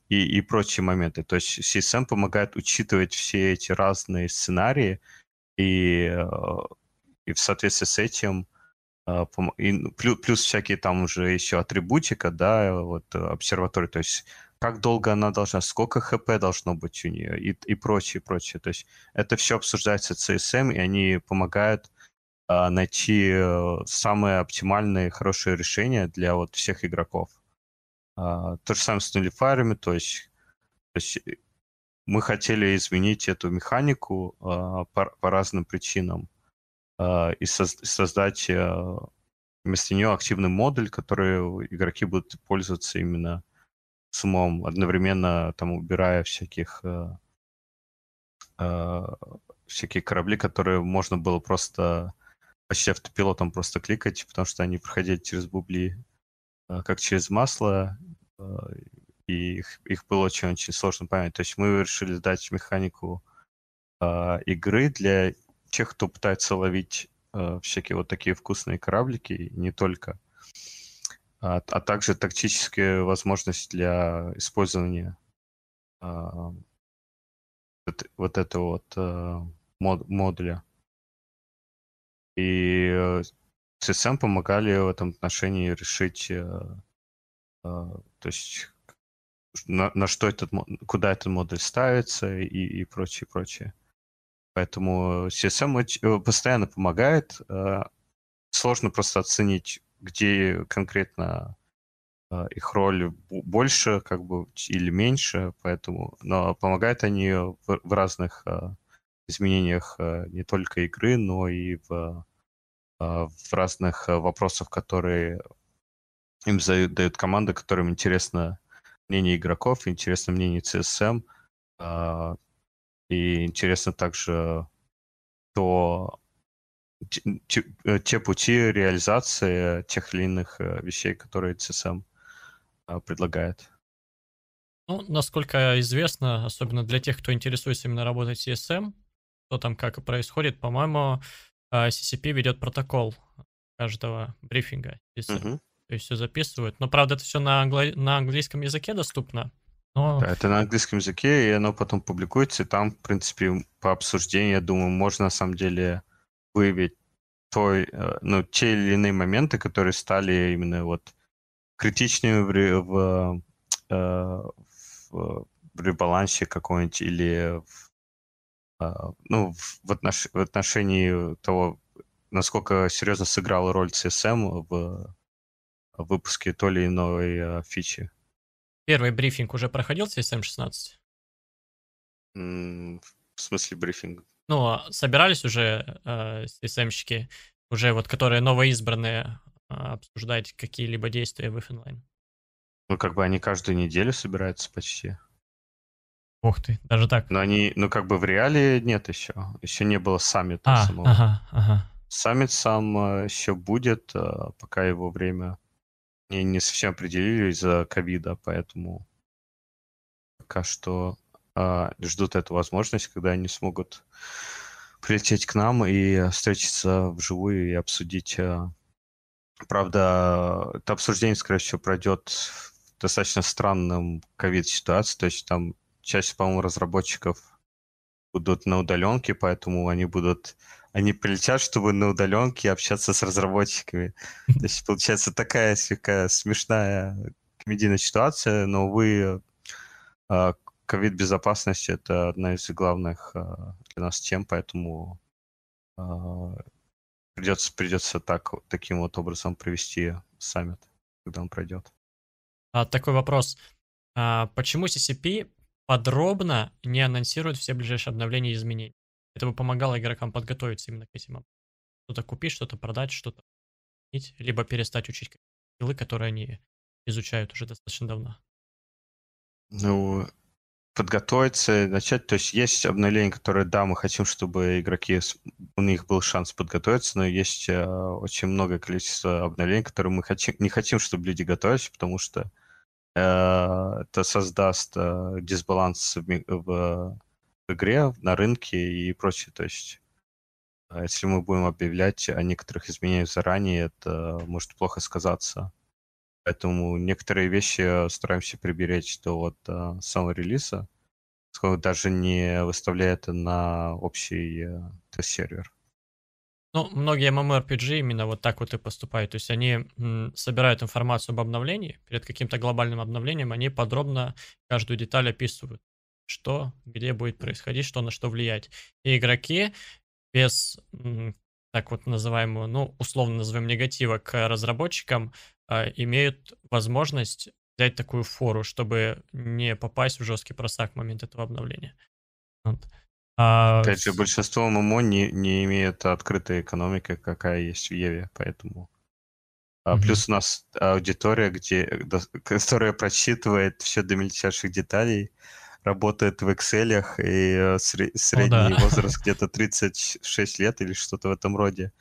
и, и прочие моменты. То есть CSM эм помогает учитывать все эти разные сценарии и а, и в соответствии с этим а, и ну, плюс, всякие там уже еще атрибутика, да, вот э, обсерватория, то есть как долго она должна, сколько хп должно быть у нее и, и прочее, прочее. То есть это все обсуждается CSM, эм, и они помогают а, найти э, самые оптимальные хорошие решения для вот всех игроков. А, то же самое с нулифайерами, то есть, то есть э, мы хотели изменить эту механику по, по разным причинам Э, и создать э, вместо нее активный модуль, который игроки будут пользоваться именно с умом, одновременно там убирая всяких э, всякие корабли, которые можно было просто почти автопилотом просто кликать, потому что они проходили через бубли как через масло, и их, их было очень-очень сложно понять. То есть мы решили дать механику игры для тех, кто пытается ловить э, всякие вот такие вкусные кораблики, и не только, а, а также тактическая возможность для использования э, вот этого вот э, мод, модуля. И CSM помогали в этом отношении решить, э, э, то есть на, на что этот, куда этот модуль ставится и, и прочее, прочее. Поэтому CSM эм э, постоянно помогает. Э, сложно просто оценить, где конкретно э, их роль больше как бы или меньше, поэтому но помогают они в разных изменениях не только игры, но и в, в разных вопросах, которые им дают команды, которым интересно мнение игроков, интересно мнение CSM, и интересно также то, те, те э, пути реализации тех или иных э, вещей, которые CSM эм, э, предлагает. Ну, насколько известно, особенно для тех, кто интересуется именно работой CSM, эм, то там как происходит, по-моему, CCP ведет протокол каждого брифинга. CSM. Uh-huh. То есть все записывают. Но, правда, это все на, англо- на английском языке доступно. Но... Да, это на английском языке, и оно потом публикуется, и там, в принципе, по обсуждению, я думаю, можно на самом деле выявить той, э, ну, те или иные моменты, которые стали именно вот критичными в, в, э, в, в ребалансе какой-нибудь или в, э, ну, в, отнош, в отношении того, насколько серьезно сыграла роль CSM эм в, выпуске той или иной фичи. Первый брифинг уже проходил с СМ-16? В смысле брифинг? Ну, а собирались уже э, СМщики, уже вот которые новоизбранные, э, обсуждать какие-либо действия в их Ну, как бы они каждую неделю собираются почти. Ух ты, даже так. Но они, ну, как бы в реале нет еще. Еще не было саммита а, самого. Ага, ага. Саммит сам э, еще будет, э, пока его время не, не совсем определились из-за ковида, поэтому пока что э, ждут эту возможность, когда они смогут прилететь к нам и встретиться вживую и обсудить. Э, правда, это обсуждение, скорее всего, пройдет в достаточно странном ковид-ситуации, то есть там часть, по-моему, разработчиков будут на удаленке, поэтому они будут они прилетят, чтобы на удаленке общаться с разработчиками. То есть получается такая слегка смешная комедийная ситуация, но, увы, а, ковид-безопасность — это одна из главных а, для нас тем, поэтому а, придется, придется так, таким вот образом провести саммит, когда он пройдет. А, такой вопрос. А, почему CCP подробно не анонсирует все ближайшие обновления и изменения? Это бы помогало игрокам подготовиться именно к этим. Что-то купить, что-то продать, что-то либо перестать учить скиллы, которые они изучают уже достаточно давно. Ну, подготовиться, начать. То есть есть обновление, которое, да, мы хотим, чтобы игроки, у них был шанс подготовиться, но есть э, очень много количества обновлений, которые мы хотим, не хотим, чтобы люди готовились, потому что э, это создаст э, дисбаланс в, в игре, на рынке и прочее. То есть а, если мы будем объявлять о некоторых изменениях заранее, это может плохо сказаться. Поэтому некоторые вещи стараемся приберечь до вот, до а, самого релиза, даже не выставляя это на общий э, тест-сервер. Ну, многие MMORPG именно вот так вот и поступают. То есть они м, собирают информацию об обновлении, перед каким-то глобальным обновлением они подробно каждую деталь описывают что где будет происходить, что на что влиять. И игроки без так вот называемого, ну, условно назовем негатива к разработчикам, э, имеют возможность взять такую фору, чтобы не попасть в жесткий просак в момент этого обновления. Вот. А... Опять же, большинство ММО не, не имеет открытой экономики, какая есть в Еве, поэтому... А, mm Плюс у нас аудитория, где, э, которая просчитывает все до мельчайших деталей, работает в Excel, и э, ну средний О, да. возраст [LAUGHS] где-то 36 лет или что-то в этом роде.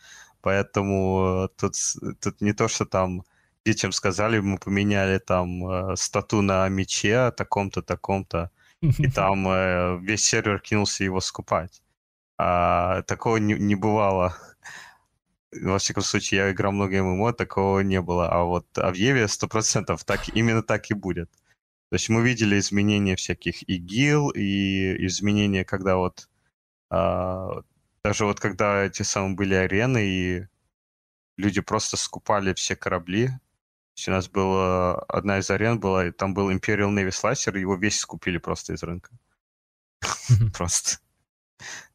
Поэтому э, тут, тут не то, что там детям сказали, мы поменяли там э, стату на мече, таком-то, таком-то, и там весь сервер кинулся его скупать. А, такого не, не бывало. Во всяком случае, я играл много ММО, такого не было. А вот а в Еве 100% так, именно так и будет. То есть мы видели изменения всяких ИГИЛ и изменения, когда вот а, даже вот когда эти самые были арены и люди просто скупали все корабли. У нас была одна из арен была, там был Imperial Navy Slicer, его весь скупили просто из рынка. Просто.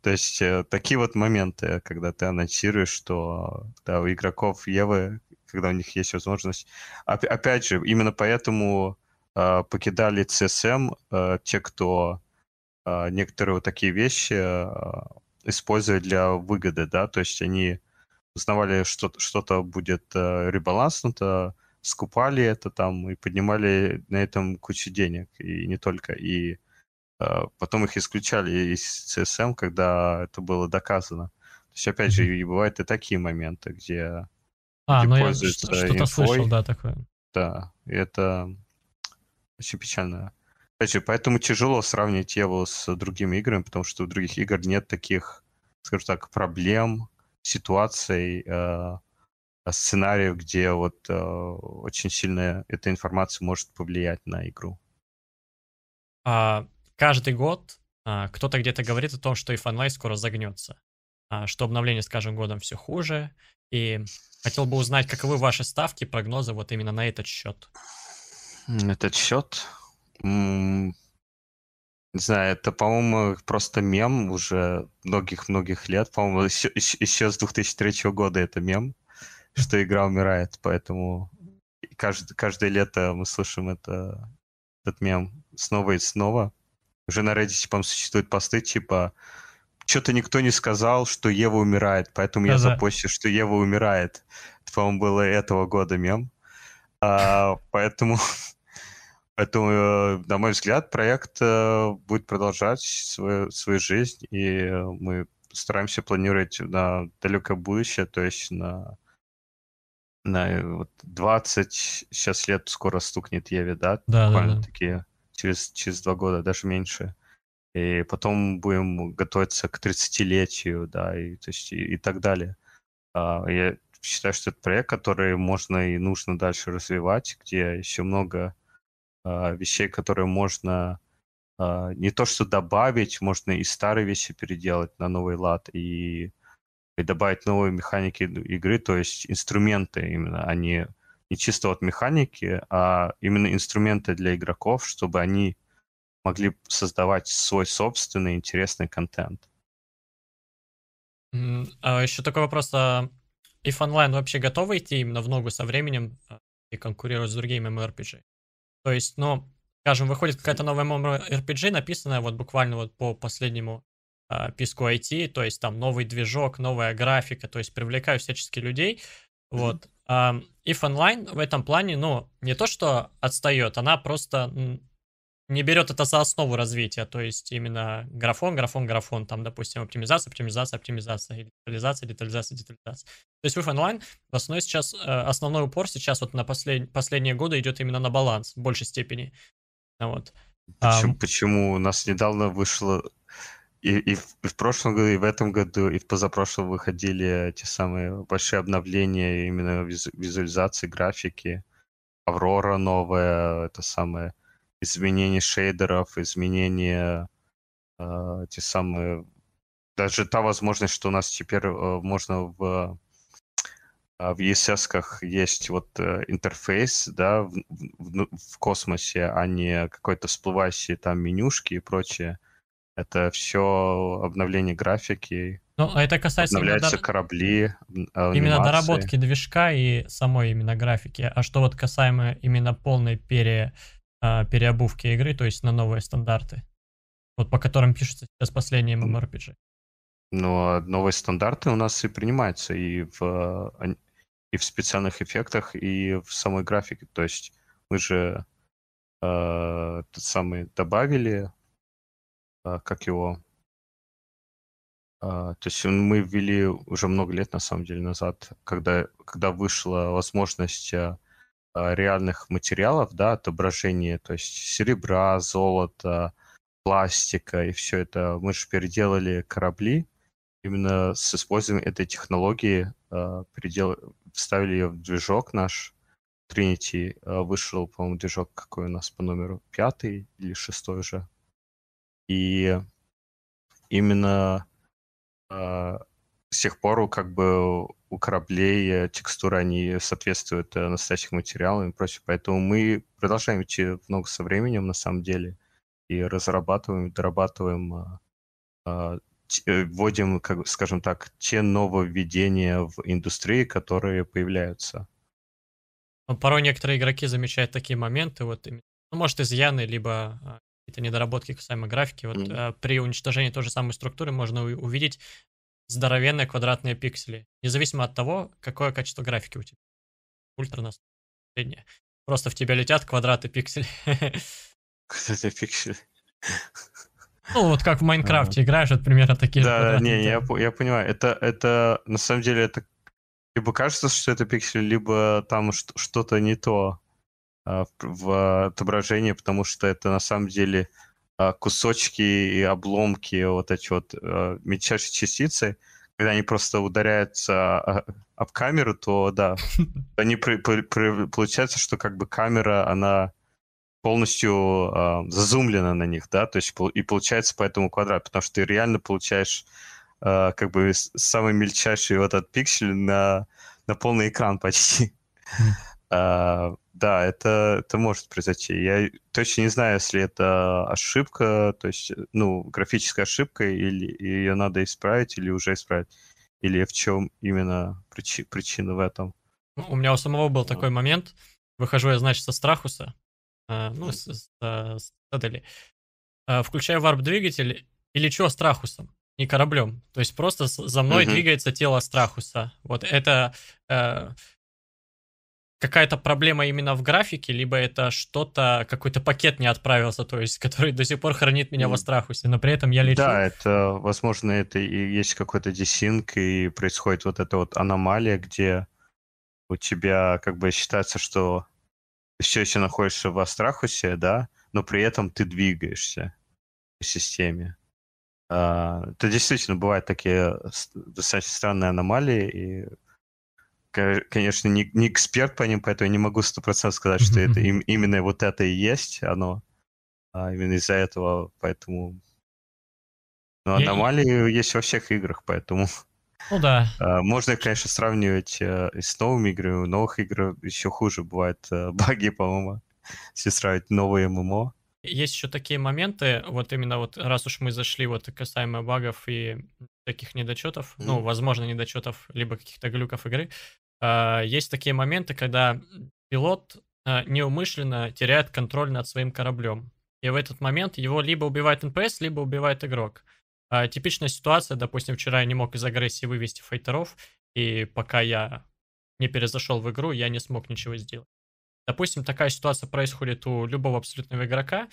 То есть э, такие вот моменты, когда ты анонсируешь, что да, у игроков Евы, когда у них есть возможность. Опять же, именно поэтому Э, покидали CSM эм, э, те, кто э, некоторые вот такие вещи использовали для выгоды, да, то есть они узнавали, что что-то будет э, ребаланснуто, скупали это там и поднимали на этом кучу денег, и не только, и потом их исключали из CSM, эм, когда это было доказано. То есть, опять же, и бывают и такие моменты, где... А, ну я что-то слышал, да, такое. Да, и это очень печально. Опять же, поэтому тяжело сравнить его с другими играми, потому что у других игр нет таких, скажем так, проблем, ситуаций, э, э, сценариев, где вот э, очень сильно эта информация может повлиять на игру. А, каждый год а, кто-то где-то говорит о том, что и фанлай скоро загнется, а, что обновление с каждым годом все хуже, и хотел бы узнать, каковы ваши ставки, прогнозы вот именно на этот счет этот счет. Не знаю, это, по-моему, просто мем уже многих-многих лет. По-моему, еще, еще с 2003 года это мем, что игра умирает. Поэтому каждое, каждое лето мы слышим это, этот мем снова и снова. Уже на Reddit, по-моему, существуют посты типа что-то никто не сказал, что Ева умирает, поэтому да, я запостил, что Ева умирает. Это, по-моему, было этого года мем. А, поэтому [LAUGHS] Поэтому, э, на мой взгляд, проект э, будет продолжать свою, свою жизнь, и мы стараемся планировать на далекое будущее, то есть на, на 20, э, сейчас лет скоро стукнет Еве, да? Да, Буквально да, да. Такие, через, через два года, даже меньше. И потом будем готовиться к 30-летию, да, и, то есть, и, и так далее. А, я считаю, что это проект, который можно и нужно дальше развивать, где еще много а, вещей, которые можно а, не то что добавить, можно и старые вещи переделать на новый лад и, и добавить новые механики игры, то есть инструменты именно, а не, не чисто вот механики, а именно инструменты для игроков, чтобы они могли создавать свой собственный интересный контент. А еще такой вопрос, а If Online вообще готовы идти именно в ногу со временем а, и конкурировать с другими MMORPG? То есть, ну, скажем, выходит какая-то новая MMORPG, написанная вот буквально вот по последнему э, писку IT, то есть там новый движок, новая графика, то есть привлекаю всячески людей, mm-hmm. вот. If Online в этом плане, ну, не то, что отстает, она просто не берет это за основу развития, то есть именно графон, графон, графон, там, допустим, оптимизация, оптимизация, оптимизация, детализация, детализация, детализация. То есть With онлайн в основной сейчас, э, основной упор сейчас вот на послед, последние годы идет именно на баланс в большей степени. А вот. Почему, um, почему? У нас недавно вышло и, и, в, и в прошлом году, и в этом году, и в позапрошлом выходили те самые большие обновления именно визу, визуализации, графики. Аврора новая, это самое изменение шейдеров, изменение э, те самые... Даже та возможность, что у нас теперь э, можно в, а, в ESS есть вот э, интерфейс, да, в, в, в космосе, а не какой-то всплывающие там менюшки и прочее. Это все обновление графики. Ну, а это касается обновляются именно корабли, анимации. именно доработки движка и самой именно графики. А что вот касаемо именно полной пере а, переобувки игры, то есть на новые стандарты, вот по которым пишутся сейчас последние MMORPG. Но новые стандарты у нас и принимаются и в, а, и в специальных эффектах, и в самой графике. То есть мы же э, тот самый добавили, э, как его, Uh, то есть мы ввели уже много лет, на самом деле, назад, когда, когда вышла возможность а, реальных материалов, да, отображение, то есть серебра, золота, пластика и все это. Мы же переделали корабли именно с использованием этой технологии, э, передел... вставили ее в движок наш, Trinity, э, вышел, по-моему, движок какой у нас по номеру, пятый или шестой уже. И именно э, с тех пор как бы у кораблей э, текстуры, они соответствуют э, настоящим материалам и прочее. Поэтому мы продолжаем идти много со временем, на самом деле, и разрабатываем, дорабатываем, а, а, э, вводим, как, скажем так, те нововведения в индустрии, которые появляются. Ну, порой некоторые игроки замечают такие моменты, вот, ну, может, изъяны, либо а, какие-то недоработки касаемо графики. Вот mm при уничтожении той же самой структуры можно увидеть здоровенные квадратные пиксели. Независимо от того, какое качество графики у тебя. Ультра нас Просто в тебя летят квадраты пикселей. Квадраты пикселей. Ну, вот как в Майнкрафте а, играешь, вот примерно такие да, же. Да, не, я, я понимаю. Это, это, на самом деле, это либо кажется, что это пиксель, либо там что-то не то а, в а, отображении, потому что это на самом деле а, кусочки и обломки вот эти вот э, мельчайшие частицы, когда они просто ударяются а, об камеру, то да, [LAUGHS] они при, при, при, получается, что как бы камера, она полностью э, зазумлена на них, да, то есть и получается по этому квадрат, потому что ты реально получаешь э, как бы самый мельчайший вот этот пиксель на, на полный экран почти. Хм. А, да, это, это может произойти. Я точно не знаю, если это ошибка, то есть, э, ну, графическая ошибка, или ее надо исправить, или уже исправить, или в чем именно причи, причина в этом. Ну, у меня у самого был такой момент. Выхожу я, значит, со Страхуса, а, ну, с, с, а, с Цитадели. Включаю варп-двигатель и лечу страхусом, не кораблем. То есть просто за мной uh-huh. двигается тело страхуса. Вот это какая-то проблема именно в графике, либо это что-то, какой-то пакет не отправился, то есть, который до сих пор хранит меня mm. во страхусе, но при этом я лечу. Да, это, возможно, это и есть какой-то десинк, и происходит вот эта вот аномалия, где у тебя как бы считается, что ты все еще находишься во страхусе, да, но при этом ты двигаешься по системе. А, это действительно бывают такие э, достаточно странные аномалии, и конечно, не, не эксперт по ним, поэтому не могу 100% сказать, что это им, именно вот это и есть оно. А именно из-за этого, поэтому... Но ну, аномалии не... есть во всех играх, поэтому... [LAUGHS] Ну да. А, можно, конечно, сравнивать э, с новыми играми. У новых игр еще хуже бывают э, [LAUGHS] баги, по-моему, если сравнивать новые ММО. Есть еще такие моменты, вот именно вот раз уж мы зашли вот касаемо багов и таких недочетов, mm ну, возможно, недочетов, либо каких-то глюков игры, а, есть такие моменты, когда пилот а, неумышленно теряет контроль над своим кораблем. И в этот момент его либо убивает НПС, либо убивает игрок. А, типичная ситуация, допустим, вчера я не мог из агрессии вывести файтеров, и пока я не перезашел в игру, я не смог ничего сделать. Допустим, такая ситуация происходит у любого абсолютного игрока,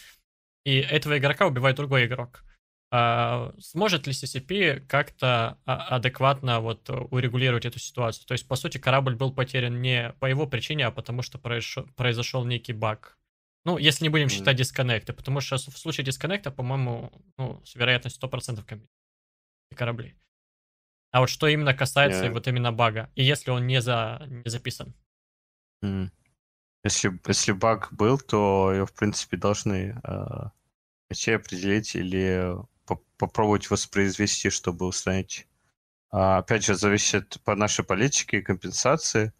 и этого игрока убивает другой игрок. А, сможет ли CCP как-то а, адекватно вот урегулировать эту ситуацию? То есть, по сути, корабль был потерян не по его причине, а потому что произошел, некий баг. Ну, если не будем считать дисконнекты, потому что в случае дисконнекта, по-моему, ну, с вероятностью 100% комбинации кораблей. А вот что именно касается yeah. вот именно бага, и если он не, за, не записан? Mm. Если, если баг был, то его, в принципе, должны э, определить или попробовать воспроизвести, чтобы установить. А, опять же, зависит по нашей политике и компенсации.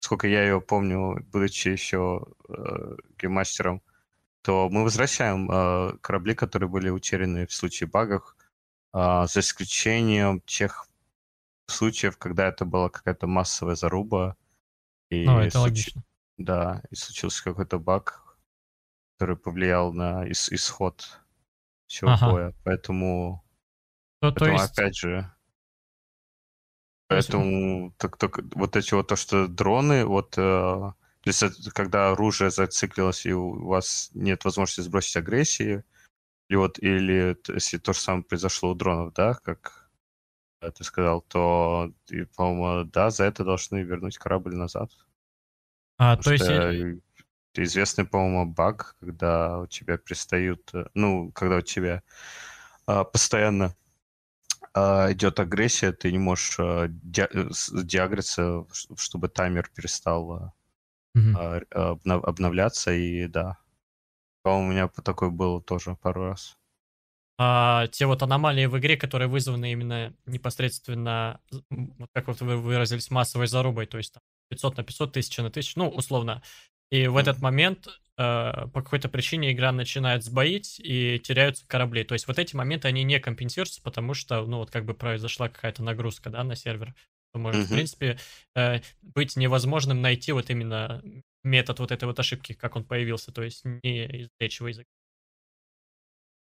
Сколько я ее помню, будучи еще э, геймастером, то мы возвращаем э, корабли, которые были утеряны в случае багов, э, за исключением тех случаев, когда это была какая-то массовая заруба. И ну, это случ... логично. Да, и случился какой-то баг, который повлиял на ис- исход всего ага. боя. Поэтому, ну, поэтому то есть... опять же, Поэтому так, так, вот эти вот то, что дроны, вот э, то есть, когда оружие зациклилось и у вас нет возможности сбросить агрессии, или вот или то, если то же самое произошло у дронов, да, как э, ты сказал, то, по-моему, да, за это должны вернуть корабль назад. А, то есть... Я известный, по-моему, баг, когда у тебя пристают, э, ну, когда у тебя э, постоянно э, идет агрессия, ты не можешь а, э, ди- диагриться, чтобы таймер перестал э, mm обновляться, и да. У меня такое было тоже пару раз. А, те вот аномалии в игре, которые вызваны именно непосредственно, вот как вот вы выразились, массовой зарубой, то есть там 500 на 500, 1000 на 1000, ну, условно, и в этот момент э, по какой-то причине игра начинает сбоить и теряются корабли. То есть вот эти моменты, они не компенсируются, потому что, ну, вот как бы произошла какая-то нагрузка, да, на сервер. может, mm в принципе, э, быть невозможным найти вот именно метод вот этой вот ошибки, как он появился, то есть не из речевого языка.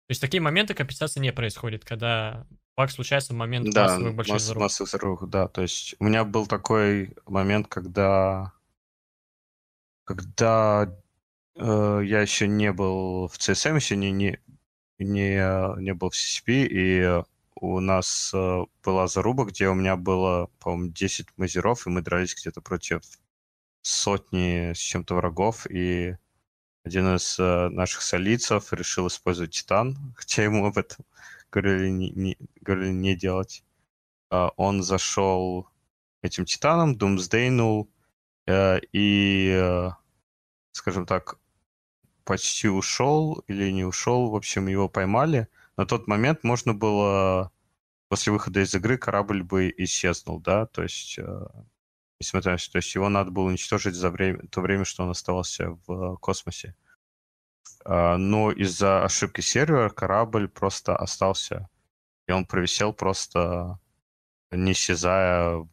То есть такие моменты компенсации не происходит, когда баг случается в момент да, массовых больших масс, взрывов. массовых взрывов, да. То есть у меня был такой момент, когда когда э, я еще не был в CSM, эм, еще не, не, не, э, не был в CCP, и э, у нас э, была заруба, где у меня было, по-моему, 10 мазеров, и мы дрались где-то против сотни с чем-то врагов, и один из э, наших солицев решил использовать титан, [LAUGHS] хотя ему об этом говорили не, не, говорили не делать. Э, он зашел этим титаном, думсдейнул, э, и э, скажем так, почти ушел или не ушел, в общем, его поймали. На тот момент можно было после выхода из игры корабль бы исчезнул, да, то есть, э, несмотря на то, есть его надо было уничтожить за время, то время, что он оставался в космосе. А, но из-за ошибки сервера корабль просто остался, и он провисел просто не исчезая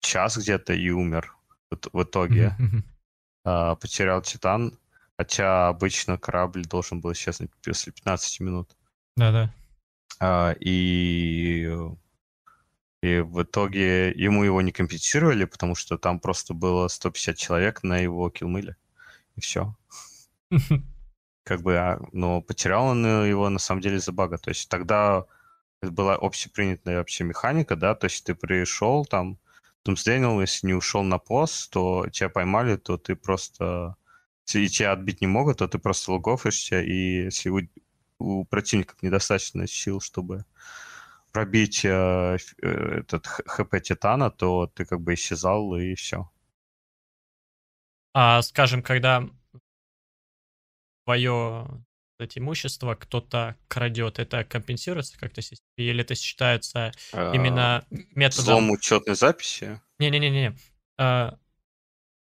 час где-то и умер в, в итоге. Mm-hmm. А, потерял Титан, хотя обычно корабль должен был исчезнуть после 15 минут. Да-да. Э, и, и в итоге ему его не компенсировали, потому что там просто было 150 человек на его килмыле, и все. [LAUGHS] Как бы, а, но потерял он его на самом деле за бага. То есть тогда это была общепринятая вообще механика, да, то есть ты пришел там, там Дэниел, если не ушел на пост, то тебя поймали, то ты просто... Если тебя отбить не могут, то ты просто логовишься, и если у, у противников недостаточно сил, чтобы пробить э, э этот ХП Титана, то ты как бы исчезал, и все. А, скажем, когда твое сказать, имущество кто-то крадет. Это компенсируется как-то системе? Или это считается а, именно методом... Слом учетной записи? Не-не-не-не. А,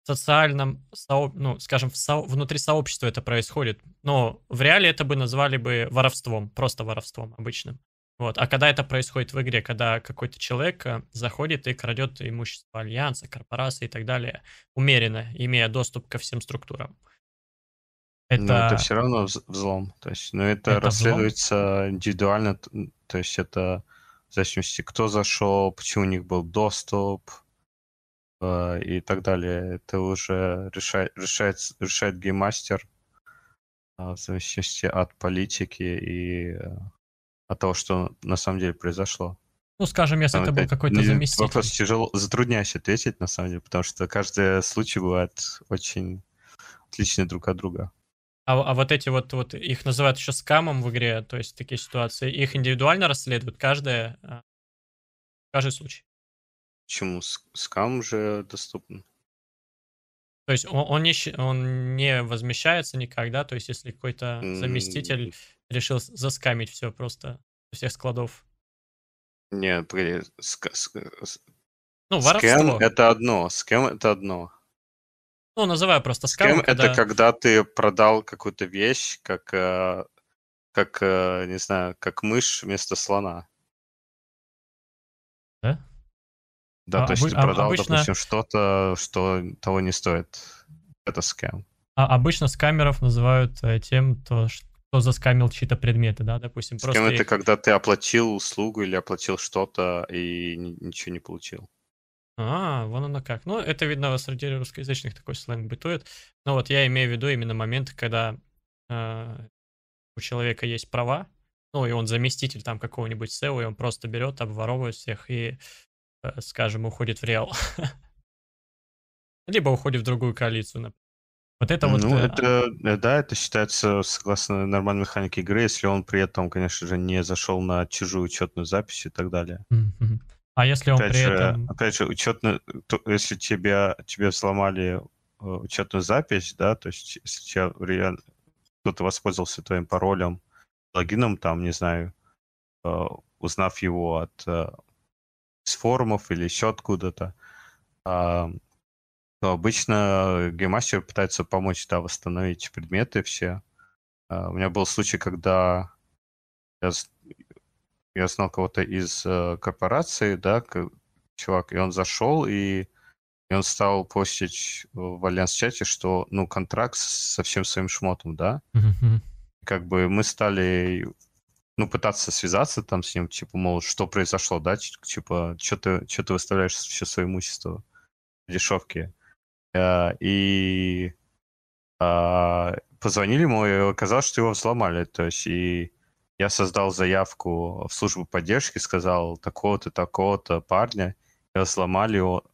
в социальном, ну, скажем, в со... внутри сообщества это происходит. Но в реале это бы назвали бы воровством, просто воровством обычным. Вот. А когда это происходит в игре, когда какой-то человек э, заходит и крадет имущество альянса, корпорации и так далее, умеренно, имея доступ ко всем структурам. Это... Но это все равно взлом. То есть, но ну, это, это расследуется взлом? индивидуально. То есть это в зависимости, кто зашел, почему у них был доступ э, и так далее. Это уже решает, решает, решает гейммастер э, в зависимости от политики и э, от того, что на самом деле произошло. Ну, скажем, если Там это был какой-то заместитель. Вопрос тяжело, затрудняюсь ответить, на самом деле, потому что каждый случай бывает очень отличный друг от друга. А, а вот эти вот, вот, их называют еще скамом в игре, то есть такие ситуации, их индивидуально расследуют каждая, а, каждый случай. Почему скам же доступен? То есть он, он, не, он не возмещается никак, да? То есть если какой-то заместитель mm. решил заскамить все просто всех складов. Нет, при... Ск... Э, ну, воровство. Скэм — это одно, скам это одно. Ну, называю просто скам. Скэм когда... это когда ты продал какую-то вещь, как, э, как, э, не знаю, как мышь вместо слона. Да? Да, а, то есть обы... ты а продал, обычно... допустим, что-то, что того не стоит. Это скам. А обычно скамеров называют э, тем, то, кто заскамил чьи-то предметы, да, допустим. Скам просто это когда ты оплатил услугу или оплатил что-то и ничего не получил. А, вон оно как. Ну, это, видно, среди русскоязычных такой сленг бытует. Но вот я имею в виду именно моменты, когда э, у человека есть права, ну, и он заместитель там какого-нибудь SEO, и он просто берет, обворовывает всех и, э, скажем, уходит в реал. [LAUGHS] Либо уходит в другую коалицию, например. Вот это вот... Ну, э, это, э, да, это считается, согласно нормальной механике игры, если он при этом, конечно же, не зашел на чужую учетную запись и так далее. Mm-hmm. А если он опять при же, этом... Опять же, учетно, то, если тебя, тебе сломали э, учетную запись, да, то есть если тебя, кто-то воспользовался твоим паролем, логином, там, не знаю, э, узнав его от э, из форумов или еще откуда-то, а, то обычно геймастер пытается помочь, да, восстановить предметы все. У меня был случай, когда я я знал кого-то из э, корпорации, да, к, чувак, и он зашел, и, и он стал постить в Альянс-чате, что, ну, контракт со всем своим шмотом, да. Mm-hmm. Как бы мы стали, ну, пытаться связаться там с ним, типа, мол, что произошло, да, типа, что ты, что ты выставляешь все свое имущество дешевки. Э, и э, позвонили ему, и оказалось, что его взломали, то есть, и я создал заявку в службу поддержки, сказал такого-то, такого-то парня, я сломали его,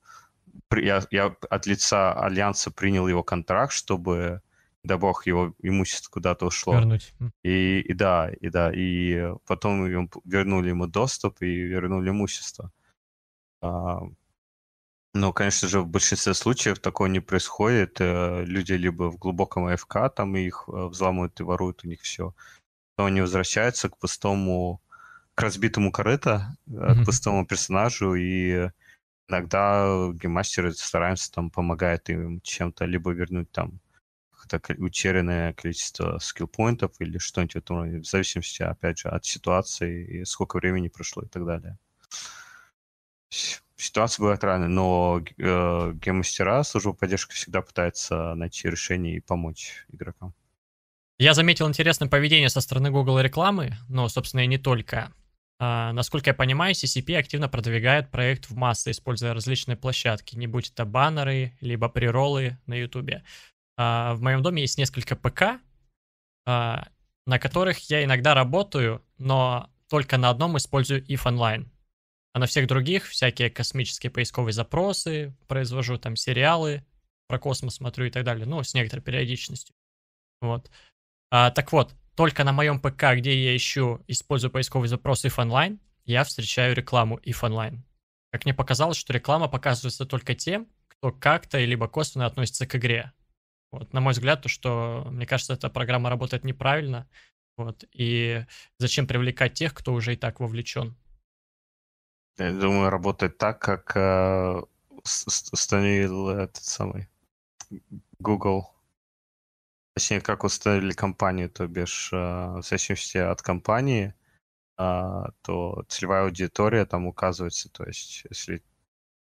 я, я от лица Альянса принял его контракт, чтобы, да бог, его имущество куда-то ушло. Вернуть. И, и да, и да, и потом ему, вернули ему доступ и вернули имущество. А, но, конечно же, в большинстве случаев такого не происходит. Э, люди либо в глубоком АФК, там их э, взламывают и воруют у них все, то они возвращаются к пустому, к разбитому корыто, mm-hmm. к пустому персонажу, и иногда геймастеры стараемся там помогать им чем-то, либо вернуть там утерянное количество скиллпоинтов или что-нибудь в этом роде, в зависимости, опять же, от ситуации и сколько времени прошло и так далее. Ситуация бывают разная, но э, гейммастера служба поддержки всегда пытается найти решение и помочь игрокам. Я заметил интересное поведение со стороны Google рекламы, но, собственно, и не только. А, насколько я понимаю, CCP активно продвигает проект в массы, используя различные площадки, не будь это баннеры, либо приролы на YouTube. А, в моем доме есть несколько ПК, а, на которых я иногда работаю, но только на одном использую if онлайн. А на всех других всякие космические поисковые запросы, произвожу там сериалы, про космос смотрю и так далее, ну, с некоторой периодичностью. Вот. А, так вот, только на моем ПК, где я ищу, использую поисковый запрос if онлайн, я встречаю рекламу if онлайн. Как мне показалось, что реклама показывается только тем, кто как-то либо косвенно относится к игре. Вот, на мой взгляд, то, что, мне кажется, эта программа работает неправильно. Вот, и зачем привлекать тех, кто уже и так вовлечен? Я думаю, работает так, как э, установил этот самый Google Точнее, как установили компанию, то бишь э, в зависимости от компании, а, то целевая аудитория там указывается. То есть, если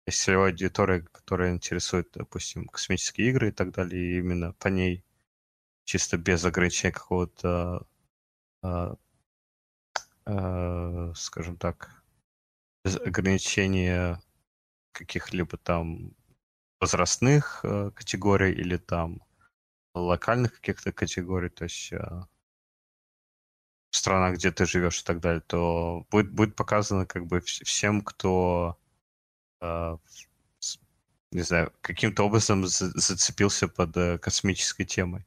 есть целевая аудитория, которая интересует, допустим, космические игры и так далее, и именно по ней чисто без ограничения какого-то, а, а, скажем так, без ограничения каких-либо там возрастных э, категорий или там локальных каких-то категорий, то есть в а, странах, где ты живешь и так далее, то будет, будет показано как бы всем, кто, э, не знаю, каким-то образом за, зацепился под э, космической темой.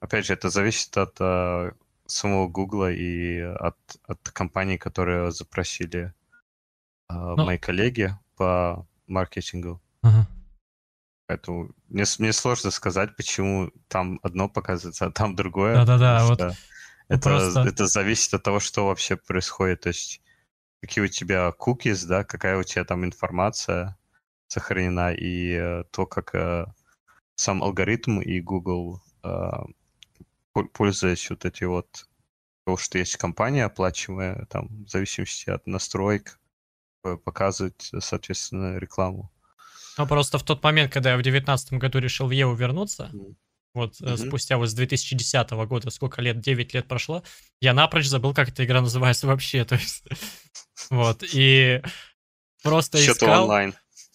Опять же, это зависит от э, самого Гугла и от, от компании, которые запросили э, Но... Ну мои коллеги по маркетингу. Ага. Поэтому мне, мне сложно сказать, почему там одно показывается, а там другое. Да-да-да. Вот ну, это, просто... это зависит от того, что вообще происходит. То есть какие у тебя cookies, да, какая у тебя там информация сохранена, и э, то, как э, сам алгоритм и Google, э, пользуясь вот эти вот то, что есть компания оплачивая, там, в зависимости от настроек, э, показывать, соответственно, рекламу. Но просто в тот момент, когда я в девятнадцатом году решил в Еву вернуться, mm. вот mm-hmm. спустя вот с 2010 года, сколько лет, 9 лет прошло, я напрочь забыл, как эта игра называется вообще, [LAUGHS] то есть, вот, и просто искал... Что-то онлайн.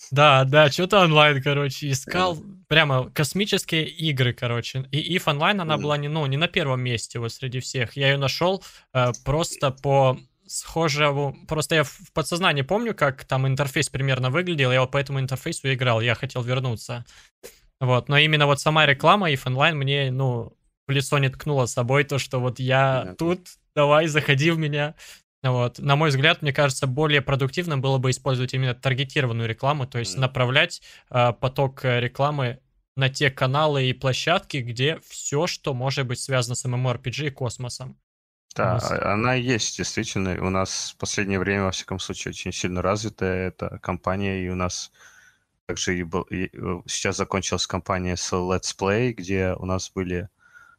Да, да, что-то онлайн, короче, искал mm. прямо космические игры, короче. И If онлайн она mm. была не, ну, не на первом месте вот среди всех. Я ее нашел э, просто по Схоже, Просто я в подсознании помню, как там интерфейс примерно выглядел, я вот по этому интерфейсу играл, я хотел вернуться. Вот, но именно вот сама реклама и онлайн мне, ну, в лицо не ткнуло с собой то, что вот я Понятно. тут, давай, заходи в меня. Вот. На мой взгляд, мне кажется, более продуктивным было бы использовать именно таргетированную рекламу, то есть mm. направлять а, э, поток рекламы на те каналы и площадки, где все, что может быть связано с MMORPG и космосом. Да, а, она есть, действительно. У нас в последнее время, во всяком случае, очень сильно развитая эта компания, и у нас также и был, и э, сейчас закончилась компания с Let's Play, где у нас были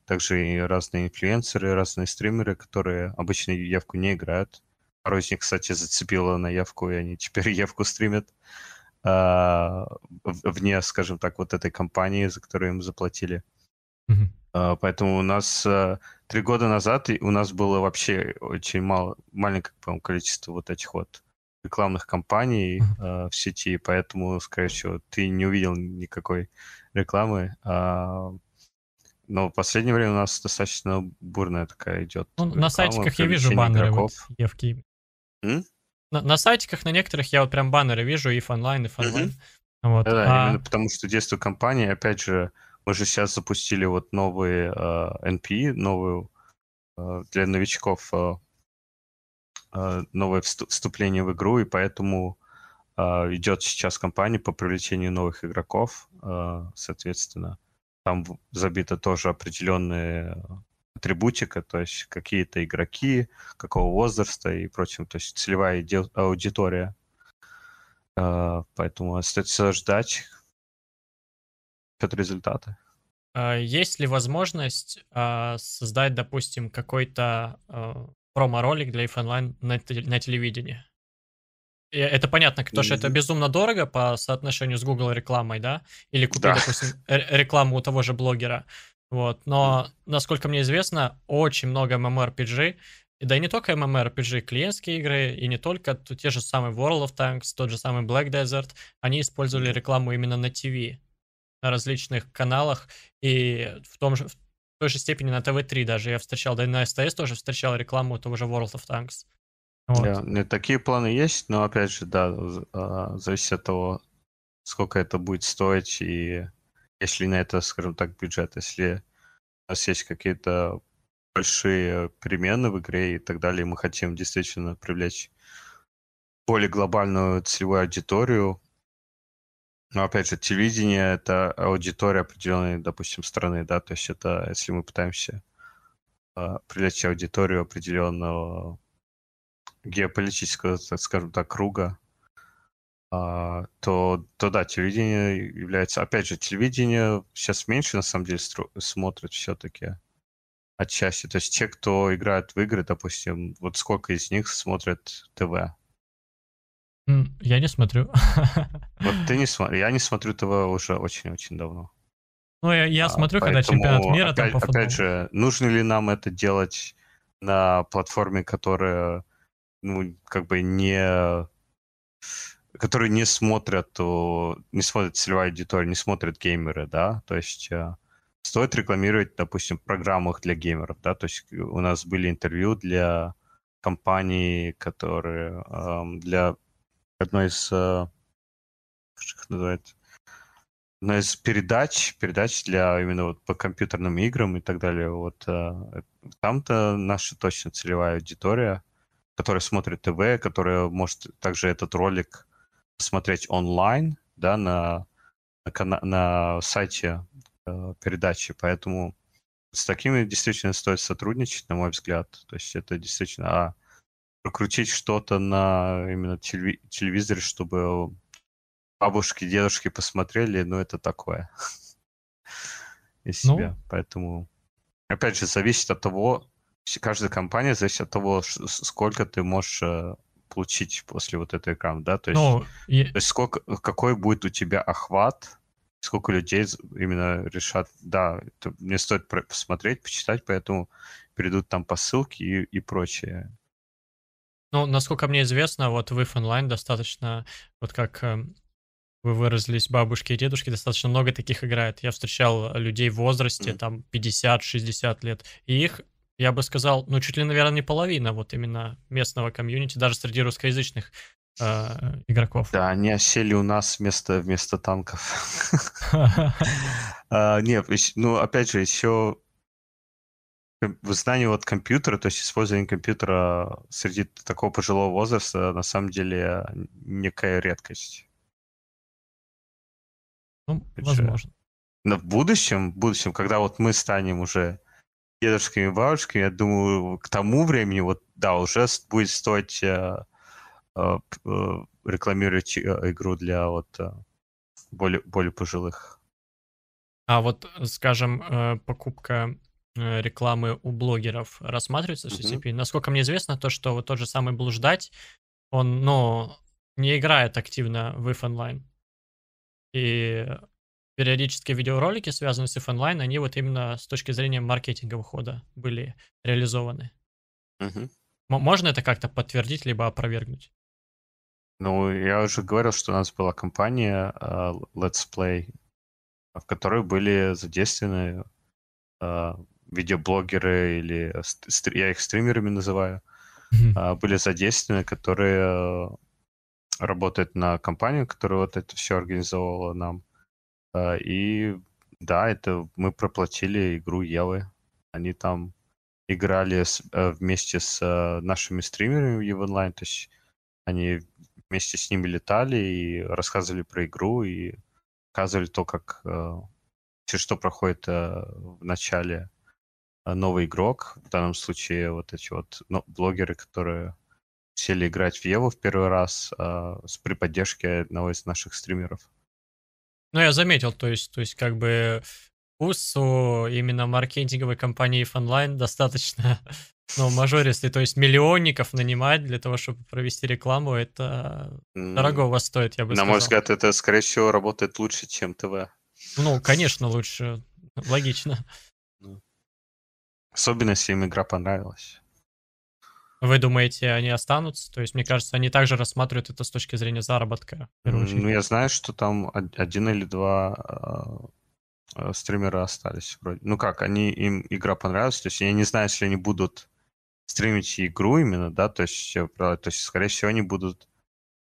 также и разные инфлюенсеры, разные стримеры, которые обычно явку не играют. Порой из них, кстати, зацепило на явку, и они теперь [LAUGHS] явку стримят а, вне, скажем так, вот этой компании, за которую им заплатили. Mm-hmm. А, поэтому у нас э, три года назад у нас было вообще очень мало, маленькое, по количество вот этих вот рекламных кампаний э, в сети, поэтому, скорее всего, ты не увидел никакой рекламы. А... Но в последнее время у нас достаточно бурная такая идет. Ну, реклама, на сайтиках я вижу баннеры игроков. вот, Евки. На, на сайтиках на некоторых я вот прям баннеры вижу и фанлайн, и фанлайн. Mm-hmm. Вот. Да, а... именно потому что действует компания, опять же, мы же сейчас запустили вот новые э, а, NP, новую э, для новичков э, новое вступление в игру, и поэтому э, идет сейчас кампания по привлечению новых игроков, э, соответственно. Там забита тоже определенные атрибутика, то есть какие-то игроки, какого возраста и прочим, то есть целевая аудитория. Поэтому остается ждать, от результата. А, есть ли возможность а, создать, допустим, какой-то а, промо-ролик для F-Online на, телевидении? это понятно, потому что это безумно дорого по соотношению с Google рекламой, да? Или купить, да. допустим, [LAUGHS] рекламу у того же блогера. Вот. Но, насколько мне известно, очень много MMORPG, да и не только MMORPG, клиентские игры, и не только, те же самые World of Tanks, тот же самый Black Desert, они использовали рекламу именно на ТВ на различных каналах и в том же, в той же степени на ТВ-3 даже. Я встречал, да и на СТС тоже встречал рекламу того же World of Tanks. Вот. Yeah, ну, такие планы есть, но опять же, да, а, зависит от того, сколько это будет стоить и если на это, скажем так, бюджет, если у нас есть какие-то большие перемены в игре и так далее, и мы хотим действительно привлечь более глобальную целевую аудиторию, но опять же, телевидение — это аудитория определенной, допустим, страны, да, то есть это, если мы пытаемся э, привлечь аудиторию определенного геополитического, так скажем так, круга, э, то, то да, телевидение является... Опять же, телевидение сейчас меньше, на самом деле, смотрят все-таки отчасти. То есть те, кто играет в игры, допустим, вот сколько из них смотрят ТВ? Я не смотрю. [LAUGHS] Вот ты не смотри. Я не смотрю ТВ уже очень-очень давно. Ну, я, я а, смотрю, а, когда чемпионат мира опять, там по футболу. Опять же, нужно ли нам это делать на платформе, которая, ну, как бы не... Которые не смотрят, не смотрят целевая аудитория, не смотрят геймеры, да? То есть э, стоит рекламировать, допустим, программах для геймеров, да? То есть э, у нас были интервью для компаний, которые эм, для одно из... Э, как называется? одно из передач, передач для именно вот по компьютерным играм и так далее. Вот э, там-то наша точно целевая аудитория, которая смотрит ТВ, которая может также этот ролик смотреть онлайн, да, на, на, на сайте э, передачи. Поэтому с такими действительно стоит сотрудничать, на мой взгляд. То есть это действительно а, прокрутить что-то на именно телевизоре, чтобы бабушки, дедушки посмотрели, но ну, это такое. [LAUGHS] Из ну? себя. Поэтому, опять же, зависит от того, каждая компания зависит от того, сколько ты можешь э, получить после вот этой рекламы, да? То есть, ну, то есть сколько, какой будет у тебя охват, сколько людей именно решат, да, это, мне стоит посмотреть, почитать, поэтому перейдут там по ссылке и, и прочее. Ну, насколько мне известно, вот в If Online достаточно, вот как эм, вы выразились, бабушки и дедушки, достаточно много таких играет. Я встречал э, людей в возрасте, там, 50-60 лет, и их я бы сказал, ну, чуть ли, наверное, не половина вот именно местного комьюнити, даже среди русскоязычных э, игроков. Да, они осели у нас вместо, вместо танков. [LAUGHS] [LAUGHS] А, нет, ну, опять же, еще знание вот компьютера, то есть использование компьютера среди такого пожилого возраста на самом деле некая редкость. Ну, возможно. Но в будущем, в будущем, когда вот мы станем уже дедушками и бабушками, я думаю, к тому времени вот, да, уже будет стоить э, э, э рекламировать э, игру для вот э, более, более пожилых. А вот, скажем, покупка Э, рекламы у блогеров рассматривается в CCP. Mm-hmm. Насколько мне известно, то, что вот тот же самый блуждать, он, но ну, не играет активно в if онлайн. И периодически видеоролики, связанные с if онлайн, они вот именно с точки зрения маркетингового хода были реализованы. Mm-hmm. Можно это как-то подтвердить, либо опровергнуть? Ну, я уже говорил, что у нас была компания uh, Let's Play, в которой были задействованы uh, видеоблогеры или э, я их стримерами называю, mm-hmm. были задействованы, которые э, работают на компанию, которая вот это все организовала нам. Э, и да, это мы проплатили игру Евы. Они там играли с, вместе с нашими стримерами в онлайн, то есть они вместе с ними летали и рассказывали про игру и показывали то, как все, что проходит в начале Э, новый игрок, в данном случае вот эти вот ну, блогеры, которые сели играть в Еву в первый раз э, с, при поддержке одного из наших стримеров. Ну, я заметил, то есть, то есть как бы вкус у именно маркетинговой компании Fanline достаточно, [LAUGHS] ну, мажористый, то есть миллионников нанимать для того, чтобы провести рекламу, это mm. дорогого стоит, я бы На сказал. На мой взгляд, это, скорее всего, работает лучше, чем ТВ. Ну, конечно, лучше, логично. Особенно, если им игра понравилась. Вы думаете, они останутся? То есть, мне кажется, они также рассматривают это с точки зрения заработка. Ну, я знаю, что там один или два э, стримера остались вроде. Ну как, они им игра понравилась. То есть я не знаю, если они будут стримить игру именно, да, то есть, то есть скорее всего, они будут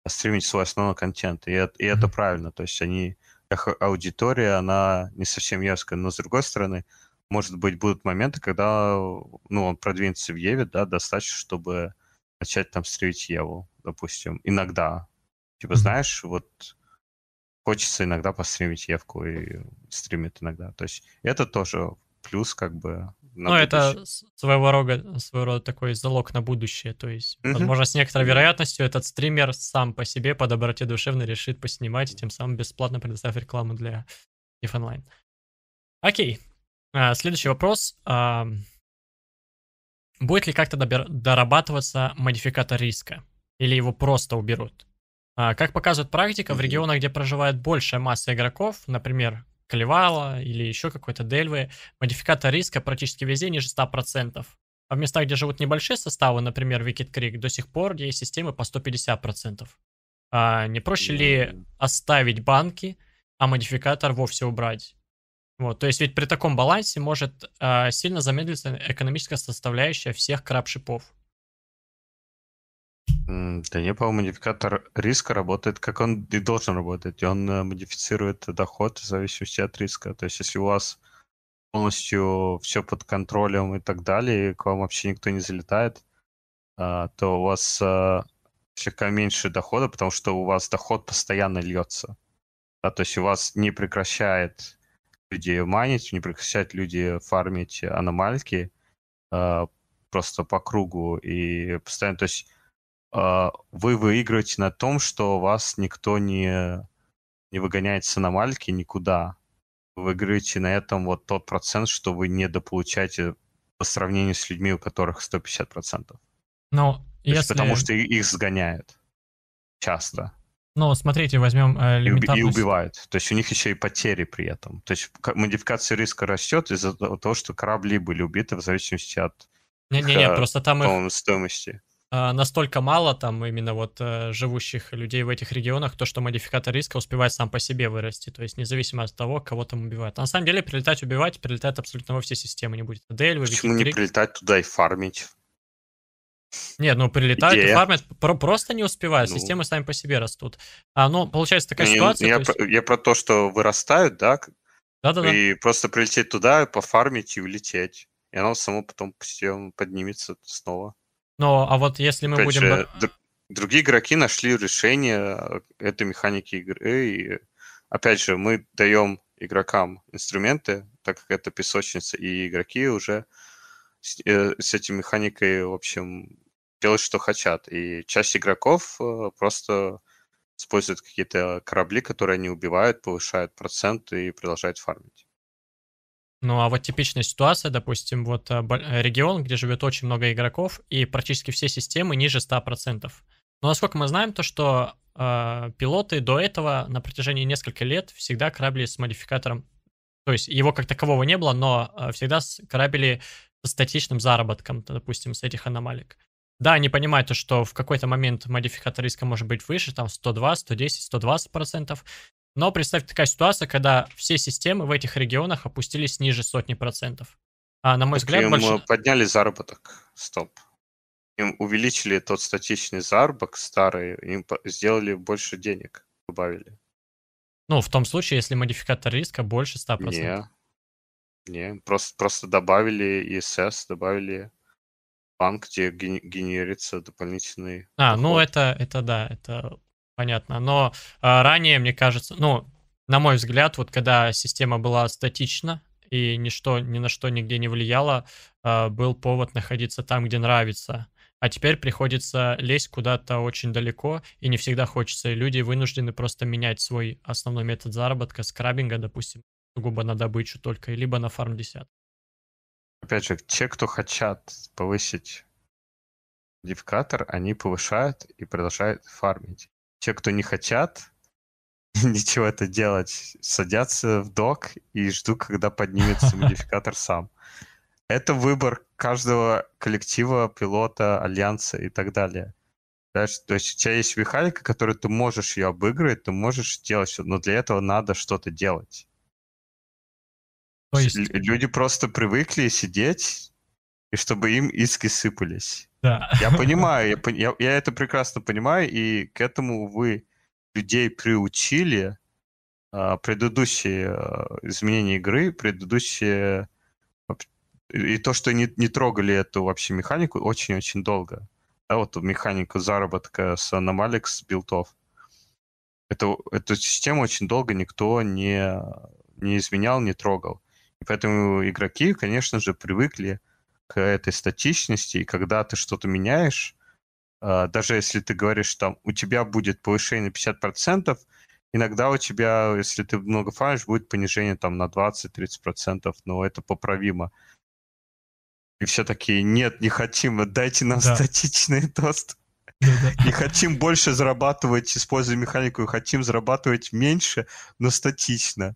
стримить свой основной контент. И, и mm-hmm. это правильно. То есть они, аудитория, она не совсем явская, но с другой стороны, может быть, будут моменты, когда ну, он продвинется в Еве, да, достаточно, чтобы начать там строить Еву, допустим, иногда. Типа, знаешь, вот хочется иногда постримить Евку и стримит иногда. То есть это тоже плюс как бы Ну, это своего рода, своего рода такой залог на будущее. То есть, mm-hmm. возможно, с некоторой вероятностью этот стример сам по себе по доброте душевной решит поснимать, тем самым бесплатно предоставив рекламу для If Online. Окей, Э, следующий вопрос. Будет ли как-то дорабатываться модификатор риска? Или его просто уберут? А, как показывает практика, в регионах, где проживает большая масса игроков, например, Клевала или еще какой-то Дельвы, модификатор риска практически везде ниже 100%. А в местах, где живут небольшие составы, например, Wicked Creek, до сих пор есть системы по 150%. А не проще ли оставить банки, а модификатор вовсе убрать? Вот, то есть ведь при таком балансе может э, сильно замедлиться экономическая составляющая всех краб Да не, по-моему, модификатор риска работает, как он и должен работать. он э, модифицирует доход в зависимости от риска. То есть если у вас полностью все под контролем и так далее, и к вам вообще никто не залетает, а, то у вас а, слегка меньше дохода, потому что у вас доход постоянно льется. Да, то есть у вас не прекращает люди манить, не прекращают люди фармить аномальки э, просто по кругу и постоянно, то есть э, вы выигрываете на том, что вас никто не, не выгоняет с аномальки никуда. Вы выигрываете на этом вот тот процент, что вы недополучаете по сравнению с людьми, у которых 150%. Ну, если... потому что их сгоняют часто. Ну, смотрите, возьмем э, лимитарность. И убивают. То есть у них еще и потери при этом. То есть модификация риска растет из-за того, что корабли были убиты в зависимости от Не-не-не, э, просто там их... стоимости. Э, настолько мало там именно вот э, живущих людей в этих регионах, то, что модификатор риска успевает сам по себе вырасти, то есть независимо от того, кого там убивают. На самом деле, прилетать убивать, прилетать абсолютно во все системы, не будет. Дель, Почему не прилетать туда и фармить? нет, ну прилетают Идея. и фармят, про- просто не успевают, ну. системы сами по себе растут. А, ну, получается такая не, ну, ситуация. Я, есть... про, я про то, что вырастают, да? Да-да-да. И просто прилететь туда, пофармить и улететь. И оно само потом по поднимется снова. Ну, а вот если мы Опять будем... Же, другие игроки нашли решение э, этой механики игры. И, опять же, мы даем игрокам инструменты, так как это песочница, и игроки уже с, э, с этим механикой, в общем, делают, что хотят. И часть игроков э, просто используют какие-то корабли, которые они убивают, повышают процент и продолжают фармить. Ну, а вот типичная ситуация, допустим, вот э, э, регион, где живет очень много игроков, и практически все системы ниже 100%. Но насколько мы знаем, то что э, пилоты до этого на протяжении нескольких лет всегда корабли с модификатором, то есть его как такового не было, но э, всегда корабли со статичным заработком, допустим, с этих аномалик. Да, они понимают, что в какой-то момент модификатор риска может быть выше, там 102, 110, 120 процентов. Но представьте такая ситуация, когда все системы в этих регионах опустились ниже сотни процентов. А, на мой Причем взгляд, больше... Э, подняли заработок. Стоп. Им увеличили тот статичный заработок старый, им сделали больше денег, добавили. Ну, в том случае, если модификатор риска больше 100%. Не, не просто, просто добавили ESS, добавили банк, где генерится дополнительный. А, ну, доход. ну это, это да, это понятно. Но а, ранее, мне кажется, ну, на мой взгляд, вот когда система была статична и ничто, ни на что нигде не влияло, а, был повод находиться там, где нравится. А теперь приходится лезть куда-то очень далеко, и не всегда хочется. И люди вынуждены просто менять свой основной метод заработка, скраббинга, допустим, сугубо на добычу только, либо на фарм 10 опять же, те, кто хотят повысить модификатор, они повышают и продолжают фармить. Те, кто не хотят [LAUGHS] ничего это делать, садятся в док и ждут, когда поднимется модификатор сам. Это выбор каждого коллектива, пилота, альянса и так далее. Да, то есть у тебя есть механика, которую ты можешь ее обыгрывать, ты можешь делать, но для этого надо что-то делать. То есть... Люди просто привыкли сидеть, и чтобы им иски сыпались. Да. Я [LAUGHS] понимаю, я, я, я это прекрасно понимаю, и к этому, вы людей приучили а, предыдущие а, изменения игры, предыдущие... А, и то, что не, не трогали эту вообще механику очень-очень долго. Да, вот механику заработка с аномалик, с билтов. Эту, эту систему очень долго никто не, не изменял, не трогал. И Поэтому игроки, конечно же, привыкли к этой статичности, и когда ты что-то меняешь, а, даже если ты говоришь, там, у тебя будет повышение 50%, иногда у тебя, если ты много фармишь, будет понижение там на 20-30%, но это поправимо. И все такие, нет, не хотим, Дайте нам да. статичный тост. Не хотим больше зарабатывать, используя механику, хотим зарабатывать меньше, но статично.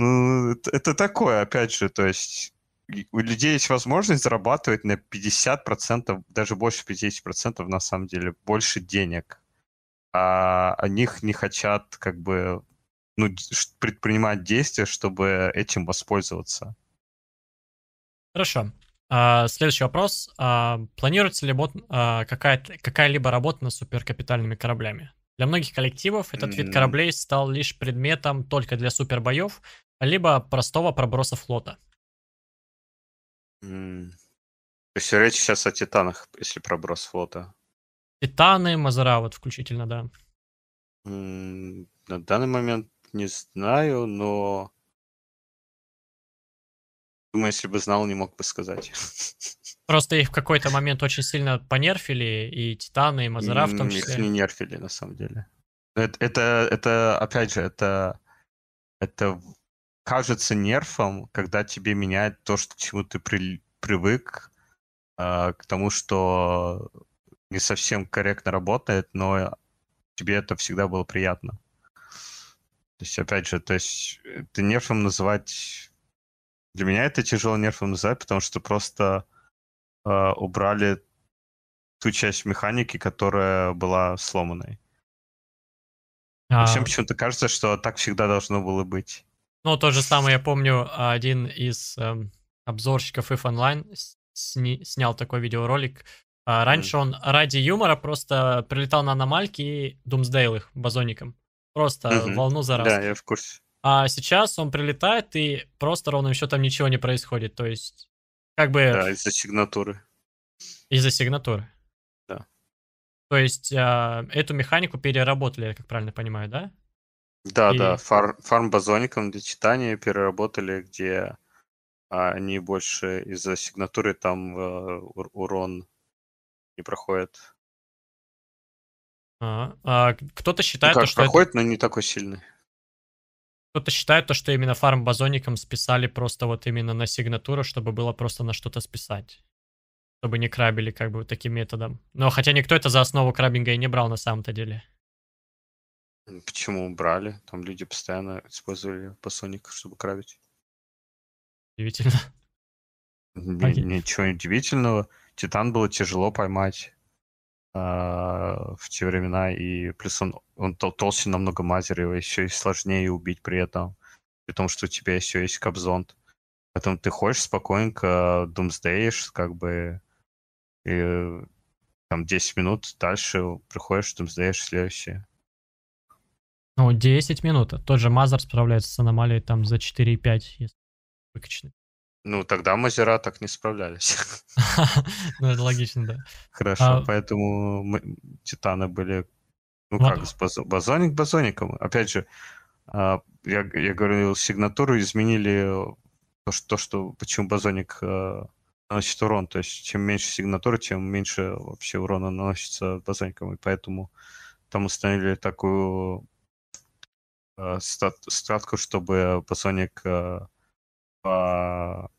Ну, это, это такое, опять же, то есть у людей есть возможность зарабатывать на 50%, даже больше 50% на самом деле, больше денег. А они них не хотят как бы ну, предпринимать действия, чтобы этим воспользоваться. Хорошо. А, следующий вопрос. А, планируется ли бот, а, какая, какая-либо работа над суперкапитальными кораблями? Для многих коллективов этот вид кораблей стал лишь предметом только для супербоев, либо простого проброса флота. Mm. То есть речь сейчас о титанах, если проброс флота. Титаны, Мазера, вот включительно, да. Mm, на данный момент не знаю, но... Думаю, если бы знал, не мог бы сказать. [LAUGHS] Просто их в какой-то момент очень сильно понерфили, и Титаны, и Мазера в том числе. Их не нерфили, на самом деле. Это, это, это опять же, это, это кажется нерфом, когда тебе меняет то, что, к чему ты при, привык, э, к тому, что не совсем корректно работает, но тебе это всегда было приятно. То есть, опять же, то есть э, ты нерфом называть... Для меня это тяжело нерфом называть, потому что просто э, убрали ту часть механики, которая была сломанной. А... Всем почему-то кажется, что так всегда должно было быть. Ну, то же самое, я помню, один из эм, обзорщиков If Online сни снял такой видеоролик. А, раньше mm. он ради юмора просто прилетал на аномальки и думсдейл их базоником. Просто mm -hmm. волну за раз. Да, я в курсе. А сейчас он прилетает, и просто ровным счетом ничего не происходит. То есть, как бы... Да, из-за сигнатуры. Из-за сигнатуры. Да. То есть, э, эту механику переработали, я как правильно понимаю, да? Да, и... да, фар, фармбазоником для читания переработали, где а, они больше из-за сигнатуры там э, урон не проходит. А, а кто-то ну считает, ну, как, что проходит, это... но не такой сильный. Кто-то считает то, что именно фарм базоником списали просто вот именно на сигнатуру, чтобы было просто на что-то списать. Чтобы не крабили как бы таким методом. Но хотя никто это за основу крабинга и не брал на самом-то деле. Почему убрали? Там люди постоянно использовали посоник, чтобы кравить. Удивительно. Н- а ничего я... удивительного. Титан было тяжело поймать а, в те времена, и плюс он, он тол- толще намного мазерева, еще и сложнее убить при этом, при том, что у тебя еще есть капзонт. Поэтому ты ходишь спокойненько, думсдеешь, как бы, и там 10 минут дальше приходишь, думсдеешь следующее. Ну, 10 минут. Тот же Мазар справляется с аномалией там за 4,5, если выкачанный. Ну, тогда Мазера так не справлялись. [LAUGHS] Ну, это логично, да. Хорошо, а поэтому Титаны были... Ну как, базоник базоником. Опять же, а, я говорил, сигнатуру изменили э, то, что почему базоник э, наносит урон. То есть чем меньше сигнатуры, тем меньше вообще урона наносится базоником. И поэтому там установили такую э, статку, чтобы посоник э, по,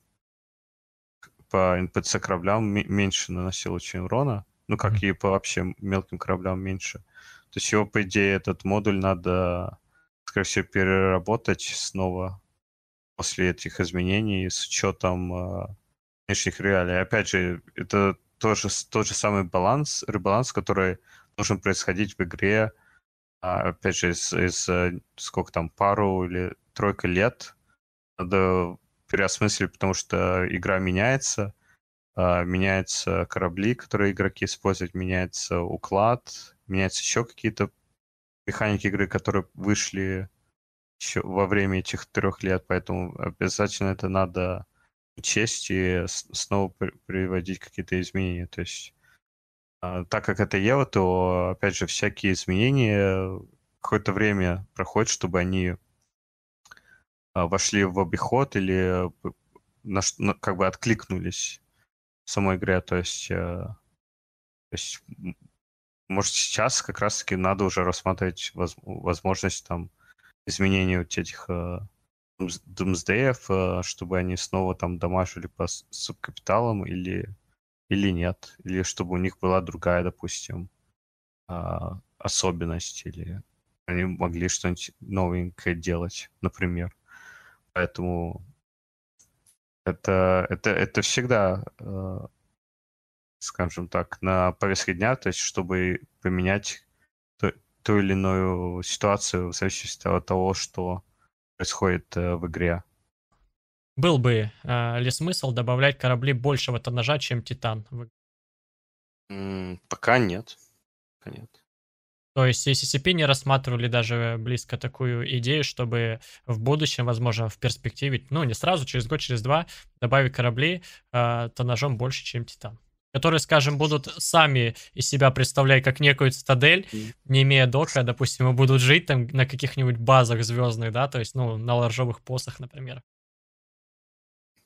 по NPC кораблям меньше наносил чем урона. Ну, как mm-hmm. и по вообще мелким кораблям меньше. То есть его, по идее, этот модуль надо, скорее всего, переработать снова после этих изменений с учетом э, нынешних реалий. Опять же, это тоже тот же самый баланс, ребаланс, который должен происходить в игре, а, опять же, из, из э, сколько там, пару или тройка лет надо переосмыслить, потому что игра меняется, а, меняются корабли, которые игроки используют, меняется уклад, меняются еще какие-то механики игры, которые вышли еще во время этих трех лет, поэтому обязательно это надо учесть и снова приводить какие-то изменения. То есть а, так как это Ева, то, опять же, всякие изменения какое-то время проходит, чтобы они а, вошли в обиход или на, как бы откликнулись в самой игре. То есть, э, то есть может, сейчас как раз-таки надо уже рассматривать воз, возможность там изменения вот этих э, думсдеев, э, чтобы они снова там домашили по субкапиталам или или нет, или чтобы у них была другая, допустим, а, особенность, или они могли что-нибудь новенькое делать, например. Поэтому это, это, это всегда, э, скажем так, на повестке дня, то есть чтобы поменять ту, ту или иную ситуацию в зависимости от того, что происходит э, в игре. Был бы э, ли смысл добавлять корабли большего тоннажа, чем Титан? Пока нет. Пока нет. То есть CCCP не рассматривали даже близко такую идею, чтобы в будущем, возможно, в перспективе, ну не сразу, через год, через два, добавить корабли э, тоннажом больше, чем Титан. Которые, скажем, будут сами из себя представлять как некую цитадель, mm не имея дока, допустим, и будут жить там на каких-нибудь базах звездных, да, то есть, ну, на лоржовых посах, например.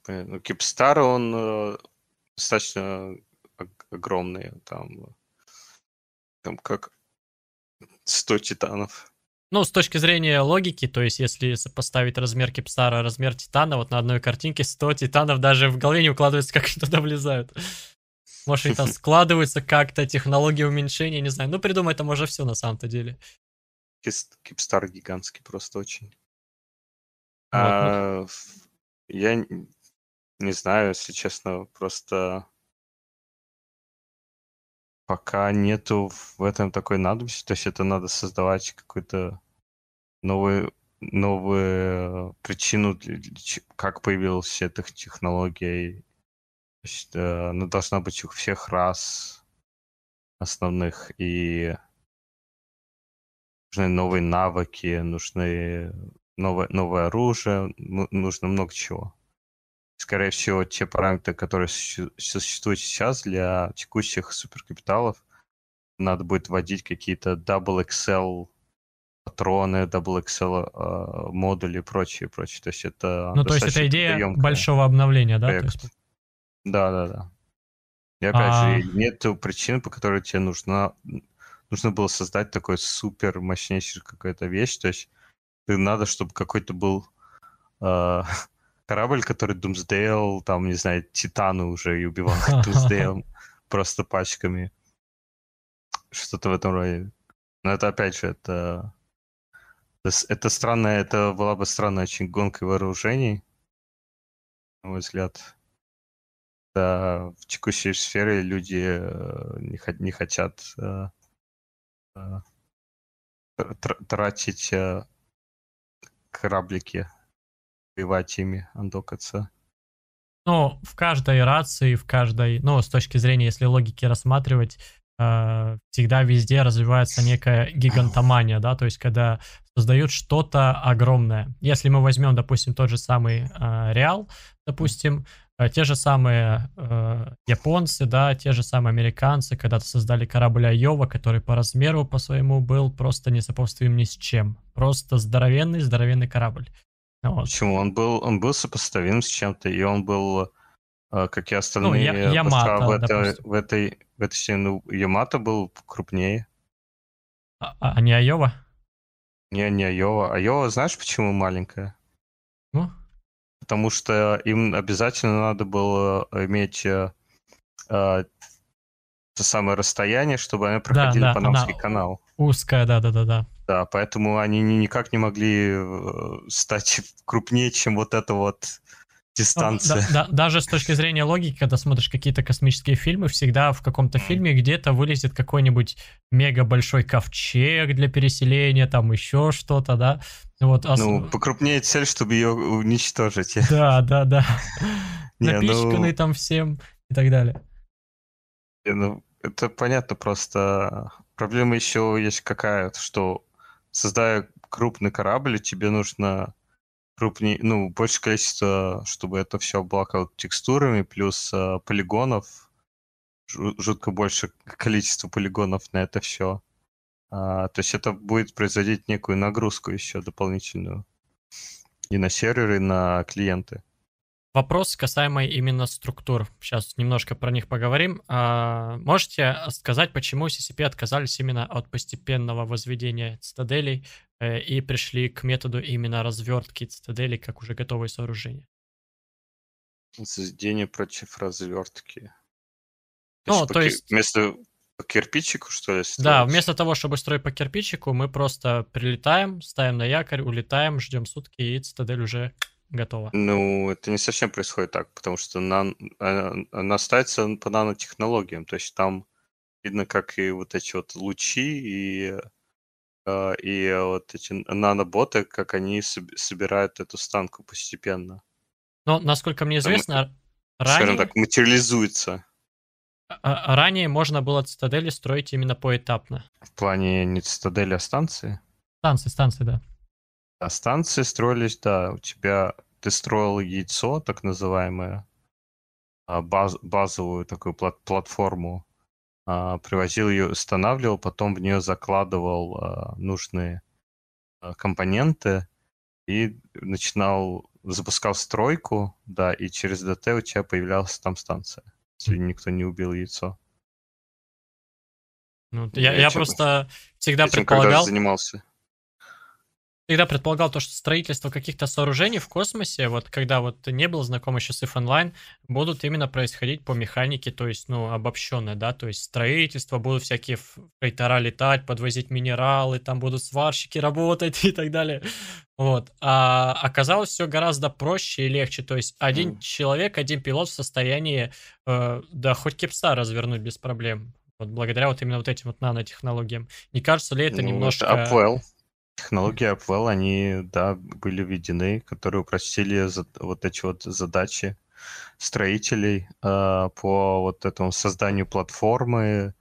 Ну, Кипстар, он э, достаточно огромный, там, там как 100 титанов. Ну, с точки зрения логики, то есть если сопоставить размер Кипстара, размер Титана, вот на одной картинке 100 Титанов даже в голове не укладывается, как они туда влезают. Может, они там [LAUGHS] складываются как-то, технологии уменьшения, не знаю. Ну, придумай там уже все на самом-то деле. Кипстар гигантский просто очень. Вот, ну. а, ну. Я не знаю, если честно, просто пока нету в этом такой надобности, то есть это надо создавать какую-то новую, новую причину, как появилась эта технология. То есть, э, она должна быть у всех раз основных, и нужны новые навыки, нужны новое, новое оружие, нужно много чего скорее всего, те параметры, которые существуют сейчас для текущих суперкапиталов, надо будет вводить какие-то double Excel патроны, double Excel а, модули и прочее, прочее. То есть это Ну, то есть это идея большого обновления, да? Да, да, да. И опять а... же, нет причин, по которой тебе нужно, нужно было создать такой супер мощнейший какая-то вещь. То есть ты надо, чтобы какой-то был а, [LAUGHS] корабль, который Думсдейл, там, не знаю, Титаны уже и убивал Думсдейл просто пачками. Что-то в этом роде. Но это, опять же, это... Это странно, это была бы странная очень гонка вооружений, на мой взгляд. Да, в текущей сфере люди э, не, не хотят э, э, тратить кораблики приватчими андокаться? Ну, в каждой рации, в каждой, ну, с точки зрения, если логики рассматривать, э, всегда везде развивается некая гигантомания, да, то есть когда создают что-то огромное. Если мы возьмем, допустим, тот же самый э, Реал, допустим, э, те же самые э, японцы, да, те же самые американцы когда-то создали корабль Айова, который по размеру по своему был просто несопоставим ни с чем. Просто здоровенный, здоровенный корабль. Вот. Почему? Он был, он был сопоставим с чем-то, и он был, э, как и остальные, ну, я, э, Ямато, в, это, в этой в этой серии, ну, Ямато был крупнее. А, а, а не Айова? Не, не Айова. Айова, знаешь, почему маленькая? Ну? Потому что им обязательно надо было иметь э, э, то самое расстояние, чтобы они проходили да, да, Панамский канал. Узкая, да-да-да-да. Да, поэтому они никак не могли э, стать крупнее, чем вот эта вот дистанция. Ну, да, да, даже с точки зрения логики, когда смотришь какие-то космические фильмы, всегда в каком-то фильме где-то вылезет какой-нибудь мега большой ковчег для переселения, там еще что-то, да. Вот, ос... А ну, покрупнее цель, чтобы ее уничтожить. [LAUGHS] Да, да, да. Напичканный ну там всем и так далее. ну, это понятно, просто проблема еще есть какая, что создая крупный корабль, тебе нужно крупнее, ну, больше количества, чтобы это все облако текстурами, плюс э, полигонов, жутко больше количества полигонов на это все. А, то есть это будет производить некую нагрузку еще дополнительную и на серверы, и на клиенты. Вопрос касаемо именно структур. Сейчас немножко про них поговорим. А, можете сказать, почему CCP отказались именно от постепенного возведения цитаделей э, и пришли к методу именно развертки цитаделей как уже готовые сооружения? Заведение против развертки. Ну, то есть... Вместо по кирпичику, что ли? Строить? Да, вместо того, чтобы строить по кирпичику, мы просто прилетаем, ставим на якорь, улетаем, ждем сутки, и цитадель уже готово? Ну, это не совсем происходит так, потому что на, э, она ставится по нанотехнологиям. То есть там видно, как и вот эти вот лучи и, э, и вот эти наноботы, как они собирают эту станку постепенно. Но, насколько мне известно, там, ранее... Скажем так, материализуется. А, а, ранее можно было цитадели строить именно поэтапно. В плане не цитадели, а станции? Станции, станции, да. А станции строились, да, у тебя ты строил яйцо, так называемое, а, баз, базовую такую плат, платформу, а, привозил ее, устанавливал, потом в нее закладывал а, нужные компоненты и начинал, запускал стройку, да, и через ДТ у тебя появлялась там станция, если никто не убил яйцо. Ну, ну я, я, я просто всегда этим предполагал... занимался всегда предполагал то, что строительство каких-то сооружений в космосе, вот когда вот не был знаком еще с If Online, будут именно происходить по механике, то есть, ну, обобщенное, да, то есть строительство, будут всякие фрейтора летать, подвозить минералы, там будут сварщики работать [LAUGHS] и так далее. Вот. А оказалось все гораздо проще и легче. То есть один mm. человек, один пилот в состоянии, э, да, хоть кипса развернуть без проблем. Вот благодаря вот именно вот этим вот нанотехнологиям. Не кажется ли это ну, немножко... Это Upwell. Технологии Upwell, они, да, были введены, которые упростили вот эти вот задачи строителей э, по вот этому созданию платформы,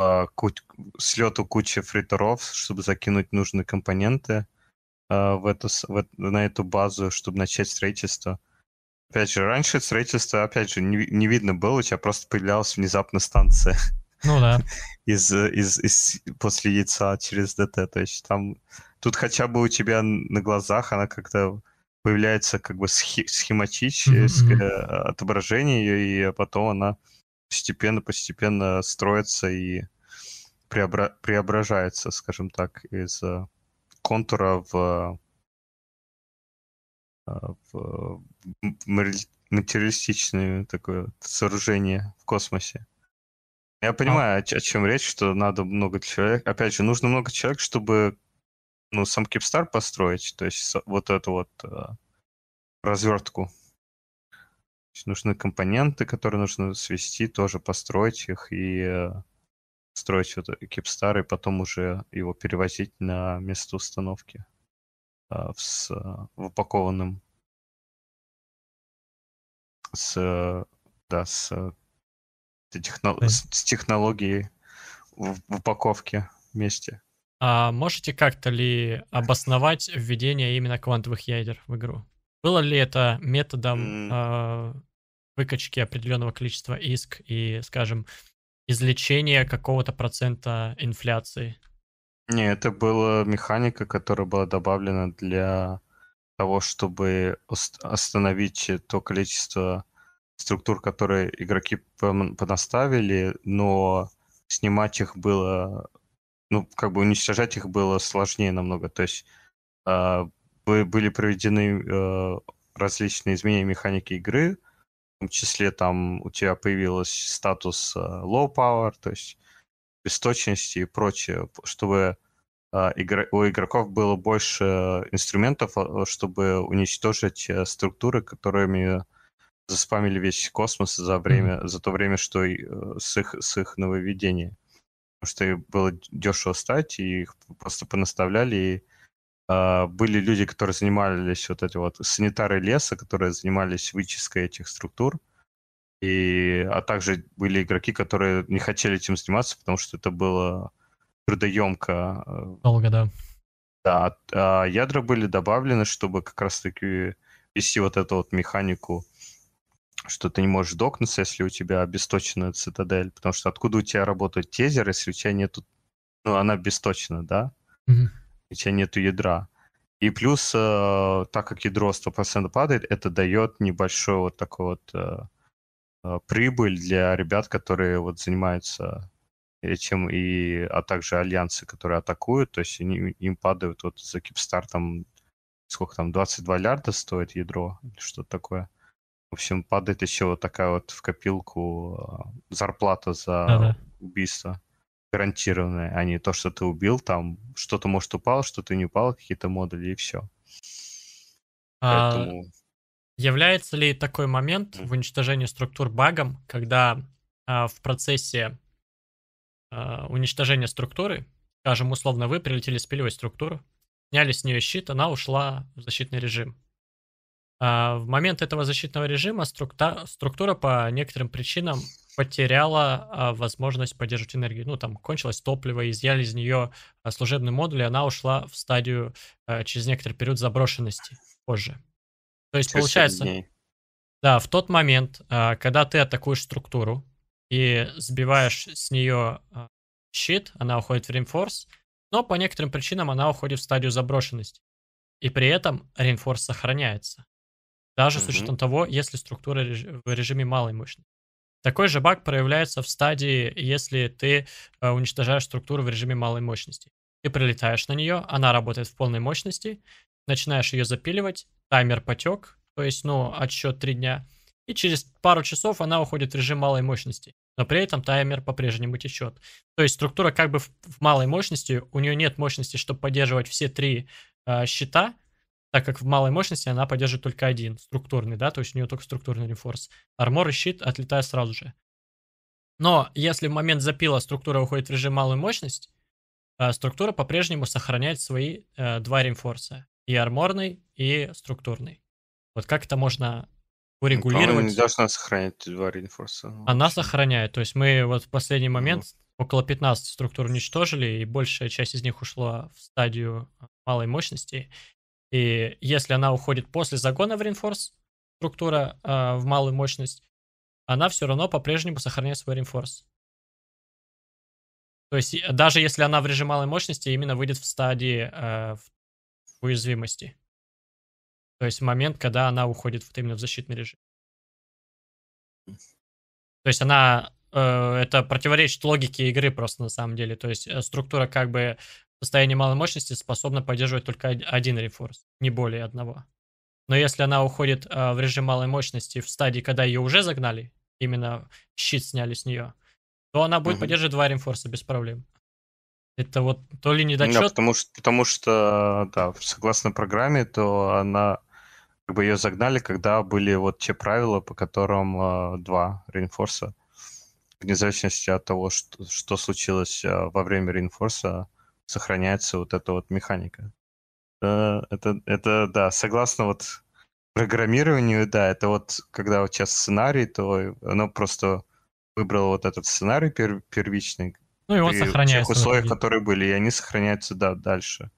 э, куть, слету кучи фритеров, чтобы закинуть нужные компоненты э, в эту, в, на эту базу, чтобы начать строительство. Опять же, раньше строительство, опять же, не, не видно было, у тебя просто появлялась внезапно станция. [LAUGHS] Ну да. Из, из, из, после яйца через ДТ. То есть там... Тут хотя бы у тебя на глазах она как-то появляется как бы схи- схематическое mm-hmm. отображение ее, и потом она постепенно-постепенно строится и преобра- преображается, скажем так, из э, контура в, э, в материалистичное такое сооружение в космосе. Я а. понимаю, а. о чем речь, что надо много человек. Опять же, нужно много человек, чтобы ну, сам Кипстар построить, то есть вот эту вот э, а, развертку. Нужны компоненты, которые нужно свести, тоже построить их и э, строить вот Кипстар, и потом уже его перевозить на место установки э, с э, в упакованным с, э, да, с э, техно... с технологией в, упаковке вместе. А можете как-то ли обосновать введение именно квантовых ядер в игру? Было ли это методом э, выкачки определенного количества иск и, скажем, извлечения какого-то процента инфляции? Не, это была механика, которая была добавлена для того, чтобы остановить то количество структур, которые игроки понаставили, но снимать их было, ну, как бы уничтожать их было сложнее намного. То есть э, были проведены э, различные изменения механики игры, в том числе там у тебя появилась статус э, low power, то есть бесточности и прочее, чтобы э, игр... у игроков было больше инструментов, э, чтобы уничтожить э, структуры, которыми заспамили весь космос за время, mm-hmm. за то время, что э, с их, с их нововведения. Потому что их было дешево стать, и их просто понаставляли. И, а, были люди, которые занимались вот эти вот санитары леса, которые занимались вычисткой этих структур. И, а также были игроки, которые не хотели этим заниматься, потому что это было трудоемко. Э. Долго, да. Да, а, а ядра были добавлены, чтобы как раз-таки вести вот эту вот механику что ты не можешь докнуться, если у тебя обесточена цитадель, потому что откуда у тебя работают тезер, если у тебя нету... Ну, она обесточена, да? Mm-hmm. У тебя нету ядра. И плюс, э, так как ядро 100% падает, это дает небольшой вот такой вот э, э, прибыль для ребят, которые вот занимаются этим, и, а также альянсы, которые атакуют, то есть они, им падают вот за кипстартом, сколько там, 22 лярда стоит ядро, что-то такое. mm в общем, падает еще вот такая вот в копилку а, зарплата за Да-да. убийство гарантированная, а не то, что ты убил, там что-то, может, упало, что-то не упало, какие-то модули и все. А Поэтому... Является ли такой момент mm. в уничтожении структур багом, когда а, в процессе а, уничтожения структуры, скажем, условно, вы прилетели с пилевой структуру, сняли с нее щит, она ушла в защитный режим. А, в момент этого защитного режима структура, структура по некоторым причинам потеряла а, возможность поддерживать энергию. Ну, там кончилось топливо, изъяли из нее а, служебный модуль, и она ушла в стадию через некоторый период заброшенности позже. То есть, получается, да, в тот момент, когда ты атакуешь структуру и сбиваешь с нее щит, она уходит в рейнфорс, но по некоторым причинам она уходит в стадию заброшенности. И при этом рейнфорс сохраняется даже mm-hmm. с учетом того, если структура в режиме малой мощности. Такой же баг проявляется в стадии, если ты э, уничтожаешь структуру в режиме малой мощности. Ты прилетаешь на нее, она работает в полной мощности, начинаешь ее запиливать, таймер потек, то есть, ну, отсчет 3 дня, и через пару часов она уходит в режим малой мощности, но при этом таймер по-прежнему течет. То есть структура как бы в, в малой мощности, у нее нет мощности, чтобы поддерживать все три э, щита, так как в малой мощности она поддерживает только один, структурный, да, то есть у нее только структурный рефорс. Армор и щит отлетают сразу же. Но если в момент запила структура уходит в режим малой мощности, э, структура по-прежнему сохраняет свои э, два рeinforce. И арморный, и структурный. Вот как это можно урегулировать? Она должна сохранять два рeinforce. Ну, она сохраняет. То есть мы вот в последний ну момент ну. около 15 структур уничтожили, и большая часть из них ушла в стадию малой мощности. И если она уходит после загона в рeinforce, структура э, в малую мощность, она все равно по-прежнему сохраняет свой рeinforce. То есть даже если она в режиме малой мощности, именно выйдет в стадии э, уязвимости. То есть момент, когда она уходит вот именно в защитный режим. То есть она э, это противоречит логике игры просто на самом деле. То есть э, структура как бы состоянии малой мощности способна поддерживать только один рефорс, не более одного. Но если она уходит э, в режим малой мощности в стадии, когда ее уже загнали, именно щит сняли с нее, то она будет угу. поддерживать два ренфорса без проблем. Это вот то ли ну, недочет... Да, потому, что, потому что, да, согласно программе, то она как бы ее загнали, когда были вот те правила, по которым э, два ренфорса, вне зависимости от того, что, что случилось э, во время ренфорса сохраняется вот эта вот механика. Это, это, да, согласно вот программированию, да, это вот когда вот сейчас сценарий, то оно просто выбрало вот этот сценарий пер, первичный. Ну и он сохраняется. Тех условиях, которые были, и они сохраняются, да, дальше.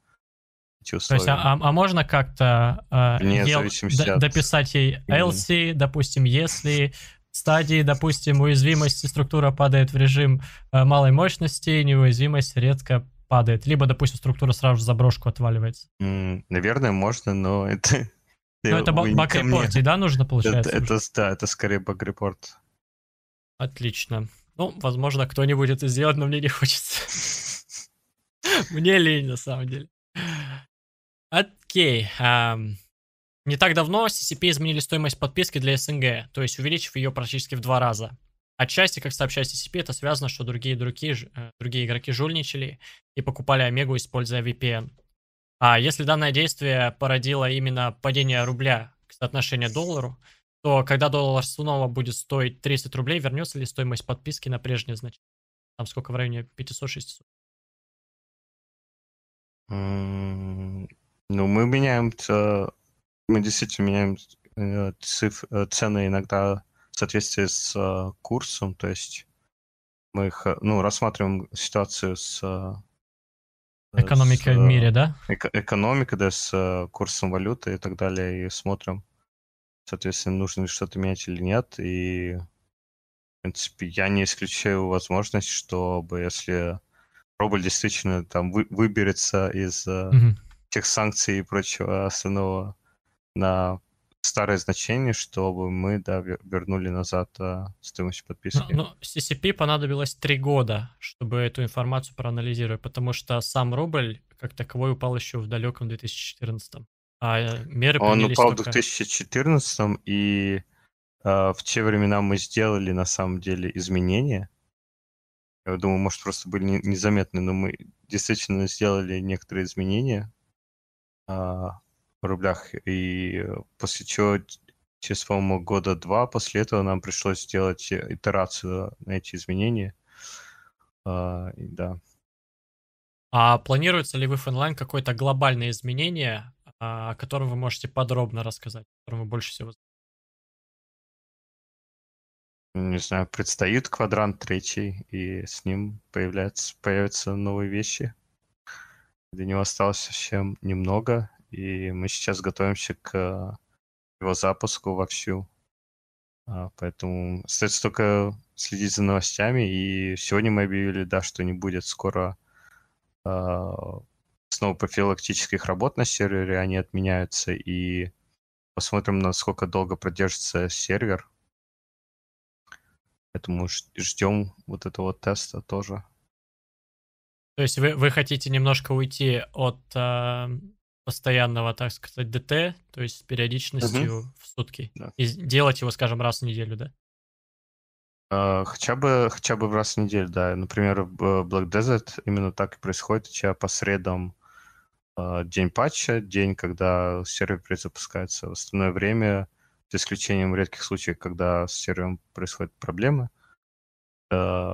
То есть, а, а, можно как-то э, ел, д, дописать ей LC, допустим, если стадии, допустим, уязвимости структура падает в режим э, малой мощности, неуязвимость редко падает? Либо, допустим, структура сразу же заброшку отваливается. Mm, наверное, можно, но [LAUGHS] это... Но это баг-репорт, да, нужно, получается? Это, это, да, это скорее баг-репорт. Отлично. Ну, возможно, кто-нибудь это сделает, но мне не хочется. [LAUGHS] Мне лень, на самом деле. Окей. Не так давно CCP изменили стоимость подписки для СНГ, то есть увеличив ее практически в два раза. Отчасти, как сообщает TCP, это связано, что другие, другие, э, другие игроки жульничали и покупали Омегу, используя VPN. А если данное действие породило именно падение рубля к соотношению доллару, то когда доллар снова будет стоить 30 рублей, вернется ли стоимость подписки на прежнее значение? Там сколько в районе 500-600? Ну, мы меняем, э, мы действительно меняем э, циф, цены иногда в соответствии с э, курсом, то есть мы их, э, ну, рассматриваем ситуацию с... Э, экономикой в мире, да? Эко экономикой, да, с курсом валюты и так далее, и смотрим, соответственно, нужно ли что-то менять или нет, и, в принципе, я не исключаю возможность, чтобы, если рубль действительно там вы, выберется из угу. тех санкций и прочего остального на старое значение, чтобы мы да, вернули назад да, стоимость подписки. Ну, ну, CCP понадобилось три года, чтобы эту информацию проанализировать, потому что сам рубль как таковой упал еще в далеком 2014. А э, меры Он упал только... в 2014, и э, в те времена мы сделали на самом деле изменения. Я думаю, может, просто были незаметны, но мы действительно сделали некоторые изменения. Э, рублях. И э, после чего через, по-моему, года два после этого нам пришлось сделать э, итерацию на эти изменения. А, и да. А планируется ли в If какое-то глобальное изменение, а, о котором вы можете подробно рассказать, о котором вы больше всего не знаю, предстоит квадрант третий, и с ним появляются, появятся новые вещи. для него осталось совсем немного, и мы сейчас готовимся к его запуску вовсю. А, поэтому остается только следить за новостями. И сегодня мы объявили, да, что не будет скоро а, снова профилактических работ на сервере, они отменяются. И посмотрим, насколько долго продержится сервер. Поэтому ждем вот этого теста тоже. То есть вы, вы хотите немножко уйти от а, постоянного, так сказать, ДТ, то есть с периодичностью угу. в сутки. Да. И делать его, скажем, раз в неделю, да? А, хотя бы, хотя бы раз в неделю, да. Например, в э, Black Desert именно так и происходит. У тебя по средам а, день патча, день, когда сервер перезапускается. В остальное время, за исключением редких случаев, когда с сервером происходят проблемы, э,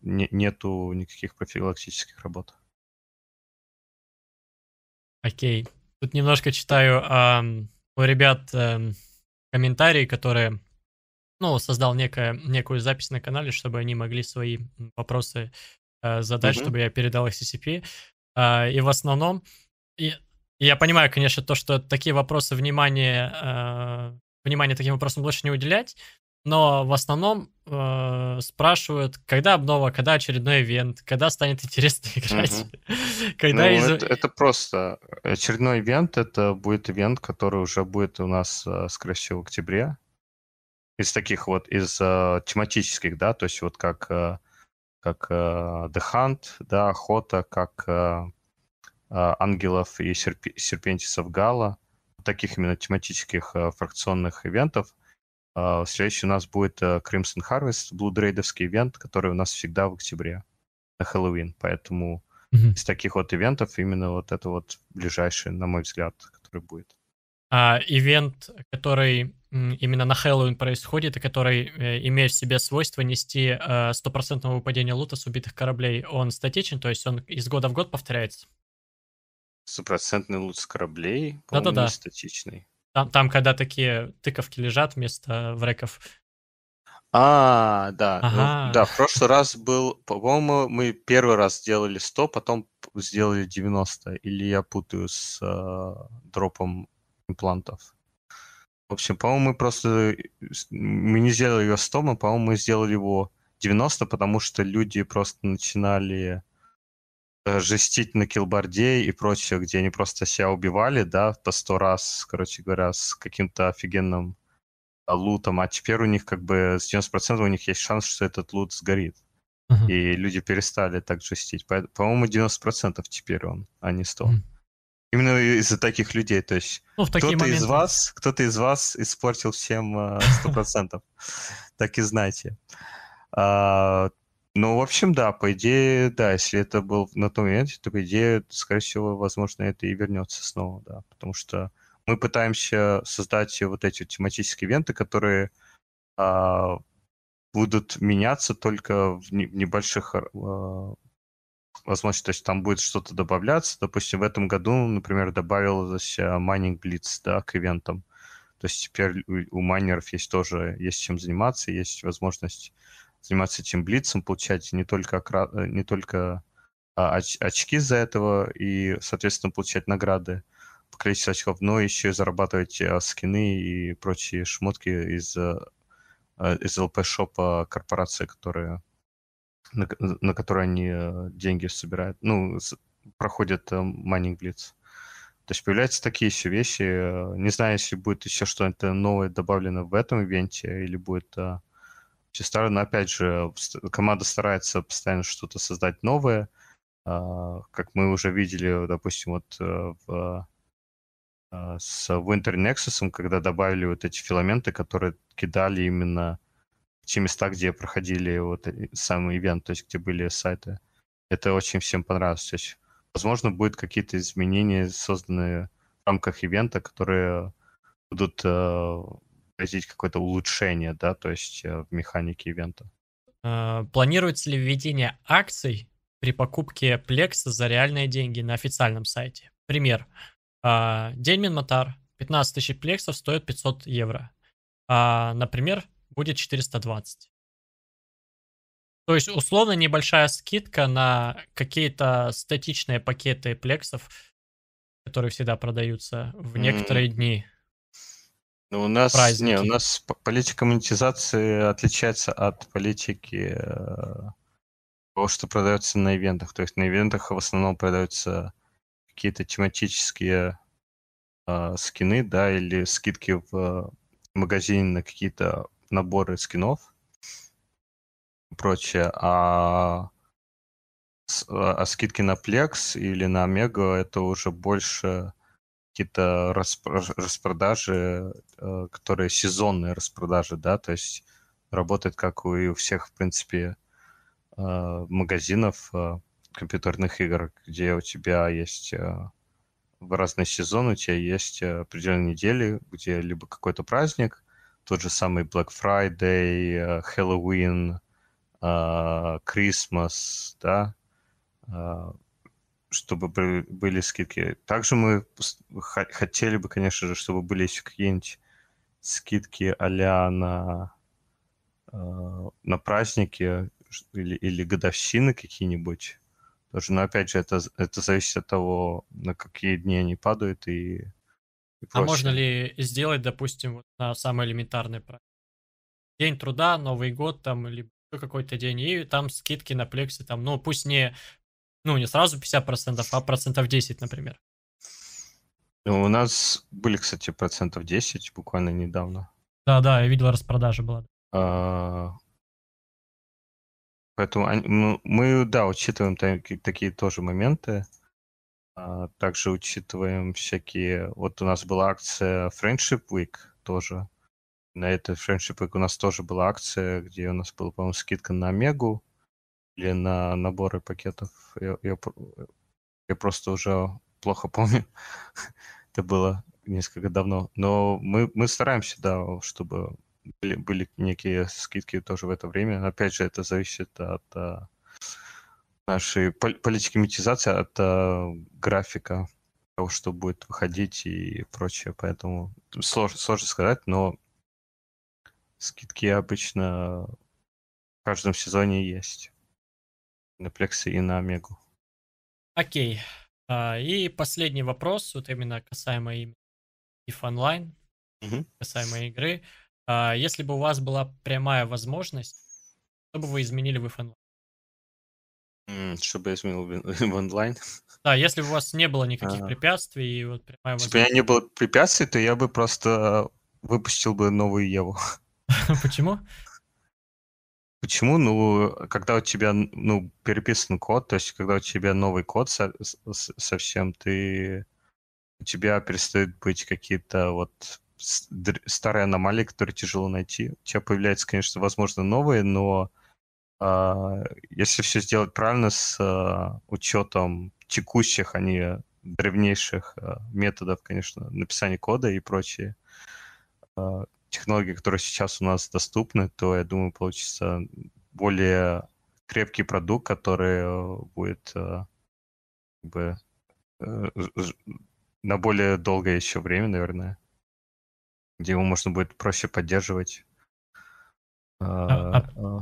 нету никаких профилактических работ. Окей. Тут немножко читаю э, у ребят э, комментарии, которые, ну, создал некое, некую запись на канале, чтобы они могли свои вопросы э, задать, mm чтобы я передал их CCP. Э, а, и в основном, и, я понимаю, конечно, то, что такие вопросы внимания, э, внимание таким вопросам лучше не уделять, но в основном э, спрашивают, когда обнова, когда очередной ивент, когда станет интересно [LAUGHS] играть. когда ну, из... это, это просто очередной ивент, это будет ивент, который уже будет у нас, э, скорее всего, в октябре. Из таких вот, из э, тематических, да, то есть вот как, э, как э, The Hunt, да, Охота, как э, э Ангелов и серп... Серпентисов Гала, таких именно тематических э, фракционных ивентов – а, следующий у нас будет э, Crimson Harvest, блудрейдовский ивент, который у нас всегда в октябре на Хэллоуин. Поэтому mm-hmm. из таких вот ивентов именно вот это вот ближайший, на мой взгляд, который будет. А ивент, который именно на Хэллоуин происходит, и который э, имеет в себе свойство нести э, стопроцентного выпадения лута с убитых кораблей, он статичен, то есть он из года в год повторяется? Стопроцентный лут с кораблей, по-моему, да -да -да. статичный. Там, там когда такие тыковки лежат вместо вреков. А, да. Ну ага. Ну, да, в прошлый раз был, по-моему, мы первый раз сделали 100, потом сделали 90. Или я путаю с э, дропом имплантов. В общем, по-моему, мы просто... Мы не сделали ее 100, мы, по-моему, мы сделали его 90, потому что люди просто начинали Э, жестить на килборде и прочее, где они просто себя убивали, да, по сто раз, короче говоря, с каким-то офигенным а, лутом, а теперь у них как бы с 90% у них есть шанс, что этот лут сгорит. Uh-huh. И люди перестали так жестить. По- по-моему, 90% теперь он, а не 100%. Uh-huh. Именно из-за таких людей, то есть ну, кто-то моменты... из вас, кто-то из вас испортил всем э, сто процентов, [LAUGHS] так и знайте. А, ну, в общем, да, по идее, да, если это был на том моменте, то, по идее, скорее всего, возможно, это и вернется снова, да, потому что мы пытаемся создать вот эти тематические ивенты, которые а, будут меняться только в, не, в небольших а, возможностях, то есть там будет что-то добавляться. Допустим, в этом году, например, добавилось майнинг блиц, да, к ивентам. То есть теперь у, у майнеров есть тоже есть чем заниматься, есть возможность заниматься этим блицем, получать не только, окра... Э, не только а, очки за этого и, соответственно, получать награды по количеству очков, но еще и зарабатывать а, скины и прочие шмотки из, э, э, из ЛП-шопа корпорации, которые, на, на которые они деньги собирают, ну, проходят майнинг блиц. То есть появляются такие еще вещи. Не знаю, если будет еще что-то новое добавлено в этом ивенте или будет а, Чистарно, опять же, команда старается постоянно что-то создать новое. А, как мы уже видели, допустим, вот э, в, э, с Winter Nexus, когда добавили вот эти филаменты, которые кидали именно в те места, где проходили вот сам ивент, то есть где были сайты. Это очень всем понравилось. То есть, возможно, будут какие-то изменения, созданные в рамках ивента, которые будут э, отразить какое-то улучшение, да, то есть э, в механике ивента. А, планируется ли введение акций при покупке Плекса за реальные деньги на официальном сайте? Пример. А, день Минмотар. 15 тысяч плексов стоит 500 евро. А, например, будет 420. То есть, условно, небольшая скидка на какие-то статичные пакеты плексов, которые всегда продаются в некоторые mm-hmm. дни. Но ну, у нас не, у нас политика монетизации отличается от политики э, того, что продается на ивентах. То есть на ивентах в основном продаются какие-то тематические э, скины, да, или скидки в э, магазине на какие-то наборы скинов и прочее. А, а, а скидки на Plex или на Омега это уже больше какие-то распродажи, э, которые сезонные распродажи, да, то есть работает как и у всех, в принципе, э, магазинов э, компьютерных игр, где у тебя есть в разные сезоны, у тебя есть определенные недели, где либо какой-то праздник, тот же самый Black Friday, Хэллоуин, Christmas, да, чтобы были скидки. Также мы хотели бы, конечно же, чтобы были еще какие-нибудь скидки а на, э, на праздники или, или годовщины какие-нибудь. Тоже, но опять же, это, это зависит от того, на какие дни они падают и, и А можно ли сделать, допустим, вот на самый элементарный праздник? День труда, Новый год там, либо какой-то день, и там скидки на плексы, там, ну, пусть не ну, не сразу 50%, а процентов 10, например. Ну, у нас были, кстати, процентов 10 буквально недавно. Да-да, я видел, распродажа была. А... Поэтому ну, мы, да, учитываем такие тоже моменты. А, также учитываем всякие... Вот у нас была акция Friendship Week тоже. На этой Friendship Week у нас тоже была акция, где у нас была, по-моему, скидка на Мегу или на наборы пакетов. Я, я, я просто уже плохо [LAUGHS] помню. Это было несколько давно. Но мы, мы стараемся, да, чтобы были, были некие скидки тоже в это время. Опять же, это зависит от, э, нашей политики метизации, от э, графика того, что будет выходить и прочее. Поэтому сложно, сложно сказать, но скидки обычно в каждом сезоне есть на Плексы и на Омегу. Окей. А, и последний вопрос, вот именно касаемо именно if Online, угу. касаемо игры. А, если бы у вас была прямая возможность, что бы вы изменили в if онлайн? Чтобы я изменил в онлайн. [LAUGHS] Да, если бы у вас не было никаких а, препятствий, и вот прямая возможность... Если бы у меня не было препятствий, то я бы просто выпустил бы новую Еву. [LAUGHS] Почему? Почему? Ну, когда у тебя ну, переписан код, то есть когда у тебя новый код со- со- совсем, ты у тебя перестают быть какие-то вот старые аномалии, которые тяжело найти. У тебя появляются, конечно, возможно, новые, но э, если все сделать правильно с э, а, учетом текущих, а не древнейших э, методов, конечно, написания кода и прочее, э, технологии, которые сейчас у нас доступны, то, я думаю, получится более крепкий продукт, который э, будет э, как бы, э, на более долгое еще время, наверное, где его можно будет проще поддерживать, а, а...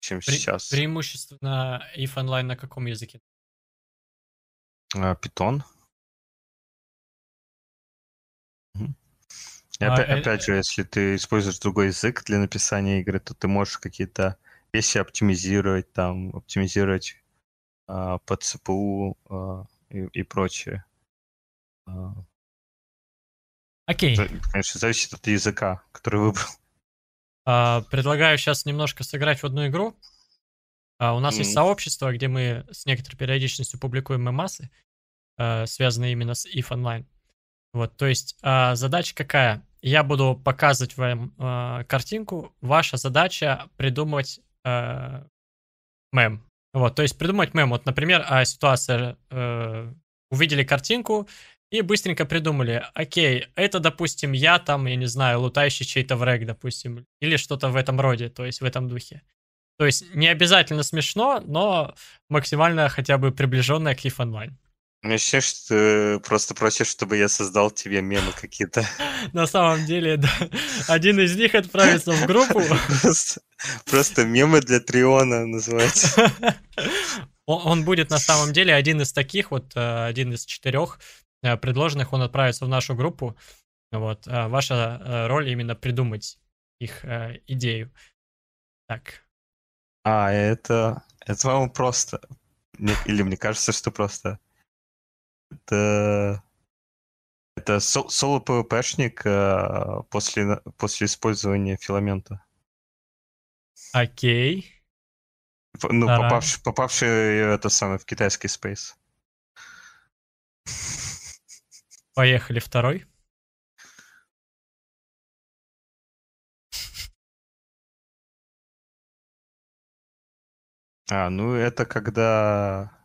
чем Пре- сейчас. Преимущественно if онлайн на каком языке? Питон. А, uh, Опять, а, э, опять же, если ты используешь другой язык для написания игры, то ты можешь какие-то вещи оптимизировать, там, оптимизировать а, по ЦПУ а, и, и прочее. А. Окей. конечно, зависит от языка, который выбрал. А, предлагаю сейчас немножко сыграть в одну игру. А, у нас mm есть сообщество, где мы с некоторой периодичностью публикуем мемасы, а, связанные именно с if Online. Вот, то есть а, задача какая? я буду показывать вам э, картинку. Ваша задача придумать э, мем. Вот, то есть придумать мем. Вот, например, а ситуация э, увидели картинку и быстренько придумали. Окей, это, допустим, я там, я не знаю, лутающий чей-то враг, допустим, или что-то в этом роде, то есть в этом духе. То есть не обязательно смешно, но максимально хотя бы приближенное к Leaf Online. Мне ну, меня ощущение, что ты просто просишь, чтобы я создал тебе мемы какие-то. [LAUGHS] На самом деле, да. Один из них отправится в группу. Просто, просто мемы для Триона называется. [LAUGHS] Он будет на самом деле один из таких, вот э, один из четырех э, предложенных, он отправится в нашу группу. Вот, э, ваша роль именно придумать их идею. Так. А, это, это, по-моему, просто. Или мне кажется, что просто это это соло pvp э, после, после использования филамента. Окей. ну, Таран. попавший, попавший э, это самое в китайский спейс. Поехали, второй. А, ну это когда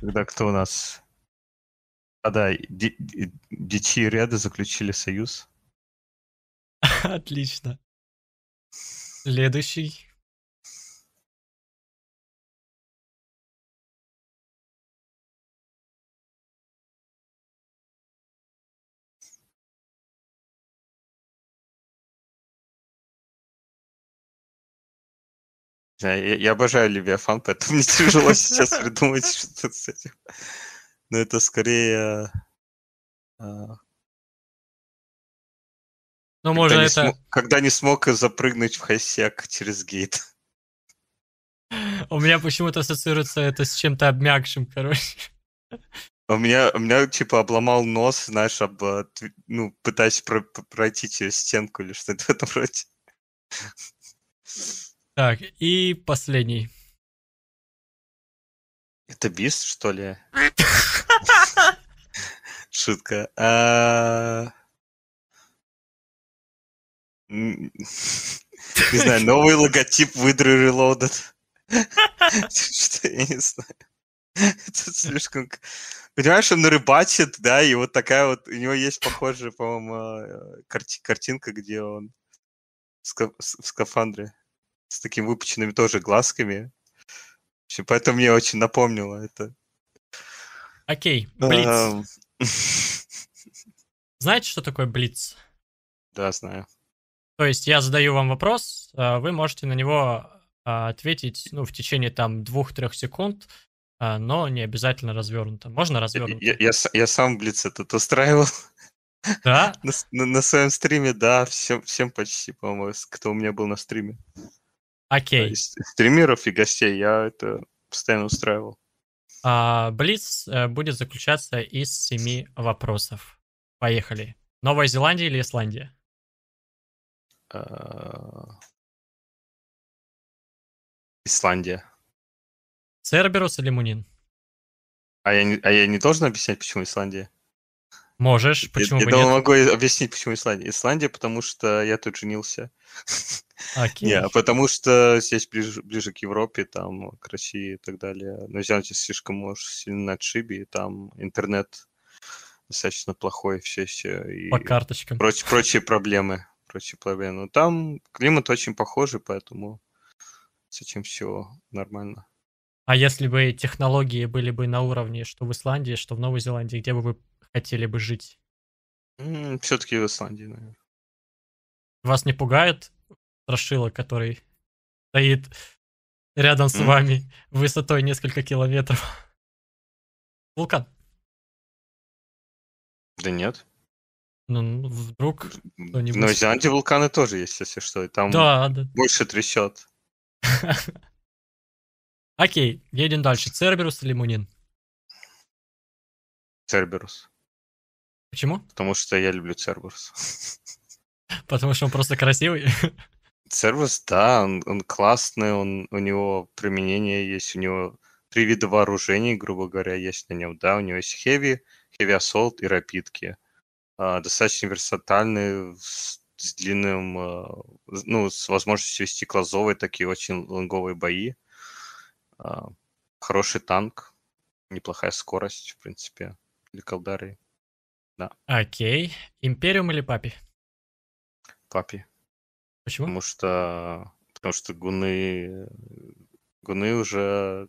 Когда кто у нас? А да, Дичи Ряды заключили союз. [LAUGHS] Отлично. Следующий. Я, я обожаю Левиафан, [LAUGHS] поэтому мне тяжело сейчас [LAUGHS] придумать что-то с этим. Но это скорее... А, ну, можно это... когда не смог запрыгнуть в хайсек через гейт. [LAUGHS] У меня почему-то ассоциируется это с чем-то обмякшим, короче. У меня, у меня, типа, обломал нос, знаешь, об, э, ну, пытаясь про пройти через стенку или что-то в этом роде. Так, и последний. Это бис что ли? [LAUGHS] Шутка. А, не знаю, новый логотип выдры Reloaded. Что я не знаю. Это слишком... Понимаешь, он рыбачит, да, и вот такая вот... У него есть похожая, по-моему, э, картинка, где он в скафандре с такими выпученными тоже глазками. В общем, поэтому мне очень напомнило это. Окей, эм. Блиц. Знаете, что такое Блиц? Да, знаю. То есть я задаю вам вопрос, а вы можете на него а, ответить ну, в течение там двух-трех секунд, а, но не обязательно развернуто. Можно развернуто? Я, я, я сам Блиц этот устраивал. Да? На, на, на своем стриме, да, всем, всем почти, по-моему, кто у меня был на стриме. Окей. Стримеров и гостей я это постоянно устраивал. А, Блиц э, будет заключаться из семи вопросов. Поехали. Новая Зеландия или Исландия? А, Исландия. Церберус или Мунин? А я, не, а я не должен объяснять, почему Исландия? Можешь, почему я, бы я нет? могу объяснить, почему Исландия. Исландия, потому что я тут женился. Окей. Не, а потому что здесь ближе, ближе к Европе, там, к России и так далее. Но Зеландия слишком может сильно на отшибе, и там интернет достаточно плохой все все И По карточкам. Проч, прочие проблемы. Прочие проблемы. Но ну, там климат очень похожий, поэтому зачем все нормально. А если бы технологии были бы на уровне, что в Исландии, что в Новой Зеландии, где бы вы хотели бы жить? Все-таки в Исландии, наверное. Вас не пугает страшила, который стоит рядом с вами высотой несколько километров? [LAUGHS] Вулкан? Да нет. Ну, вдруг кто-нибудь... Но в Исландии вулканы тоже есть, если что, и там да, да. больше трясет. [LAUGHS] Окей, едем дальше. Церберус или Мунин? Церберус. Почему? Потому что я люблю Cerberus. Потому что он просто красивый? Cerberus, да, он, он классный, он, у него применение есть, у него три вида вооружений, грубо говоря, есть на нем, да, у него есть Heavy, Heavy Assault и рапидки. А, достаточно версатальный, с, с длинным, а, ну, с возможностью вести клазовые, такие очень лонговые бои. А, хороший танк, неплохая скорость, в принципе, для колдары. Да. Окей. Империум или Папи? Папи. Почему? Потому что, потому что гуны, гуны уже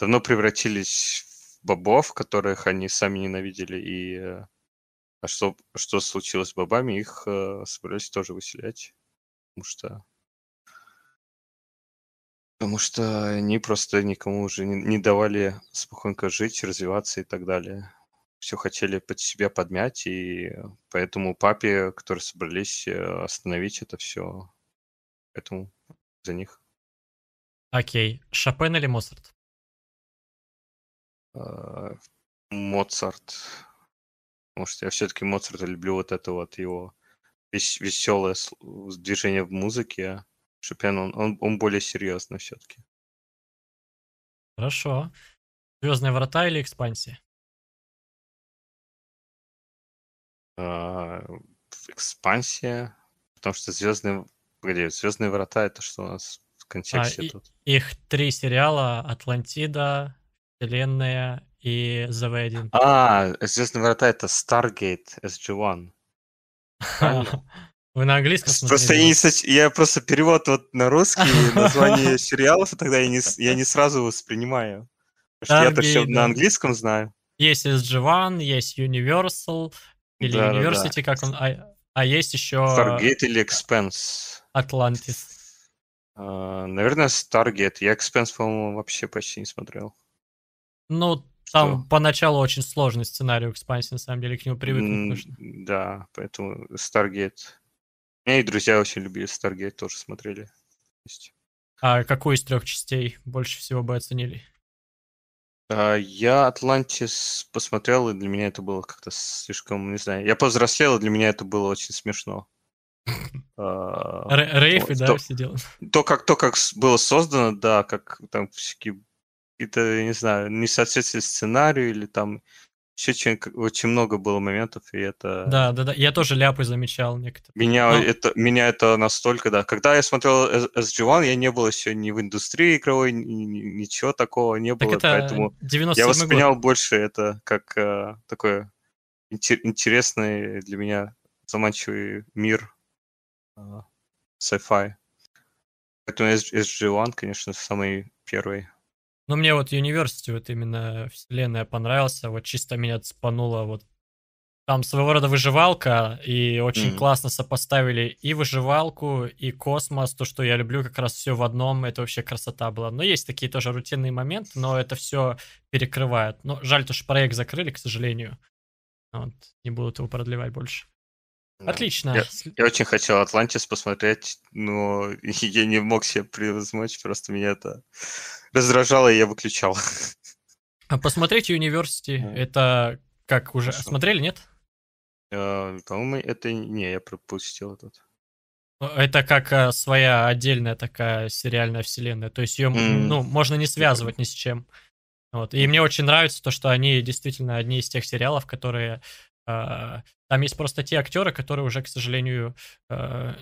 давно превратились в бобов, которых они сами ненавидели, и э, а что, что случилось с бобами, их э, собирались тоже выселять, потому что потому что они просто никому уже не, не давали спокойно жить, развиваться и так далее все хотели под себя подмять, и поэтому папе, которые собрались э, остановить это все, поэтому за них. Окей, Шопен или Моцарт? А, Моцарт. Потому что я все-таки Моцарта люблю вот это вот его веселое движение в музыке. Шопен, он, он, он более серьезный все-таки. Хорошо. Звездные врата или экспансия? А, экспансия, потому что звездные, погоди, звездные врата это что у нас в а, контексте а, тут? их три сериала: Атлантида, Вселенная и ZV1. А, звездные врата это Stargate [LAUGHS] SG1. Вы на английском смотрели? Просто я, не соч... я просто перевод вот на русский, название [LAUGHS] сериалов, и тогда я не, я не сразу воспринимаю. что я-то все на английском знаю. Есть SG1, есть Universal, или да, University, да, как он. А, а есть еще... Stargate или Expense? Atlantis. Uh, наверное, Stargate. Я Expense, по-моему, вообще почти не смотрел. Ну, там поначалу очень сложный сценарий у Expansion, на самом деле, к нему привыкнуть нужно. да, поэтому Stargate. Меня и друзья очень любили Stargate, тоже смотрели. А какую из трех частей больше всего бы оценили? А, я Атлантис посмотрел, и для меня это было как-то слишком, не знаю. Я повзрослел, и для меня это было очень смешно. [LAUGHS] А, рейфы, да, все делают. [LAUGHS] То, как, то, как было создано, да, как там всякие это, я не знаю, не несоответствие сценарию или там еще очень много было моментов, и это... Да, да, да, я тоже ляпы замечал некоторые. Меня, Но... это, меня это настолько, да. Когда я смотрел SG1, я не был еще ни в индустрии игровой, ничего такого не так было, это поэтому я воспринял год. больше это как э, такой интересный для меня заманчивый мир э, sci-fi. Поэтому SG1, конечно, самый первый ну, мне вот University, вот именно вселенная понравился, вот чисто меня цепануло вот там своего рода выживалка, и очень mm-hmm. классно сопоставили и выживалку, и космос, то, что я люблю, как раз все в одном, это вообще красота была. Но есть такие тоже рутинные моменты, но это все перекрывает. Но жаль, то, что проект закрыли, к сожалению. Вот, не будут его продлевать больше. Да. Отлично. Я, я очень хотел Атлантис посмотреть, но [LAUGHS] я не мог себе превозмочь, просто меня это раздражало, и я выключал. А посмотреть University, mm. это как уже Хорошо. смотрели, нет? Э, по-моему, это не, я пропустил этот. Это как а, своя отдельная такая сериальная вселенная. То есть ее mm. ну, можно не связывать ни с чем. Вот. И мне очень нравится то, что они действительно одни из тех сериалов, которые... Э, там есть просто те актеры, которые уже, к сожалению, э,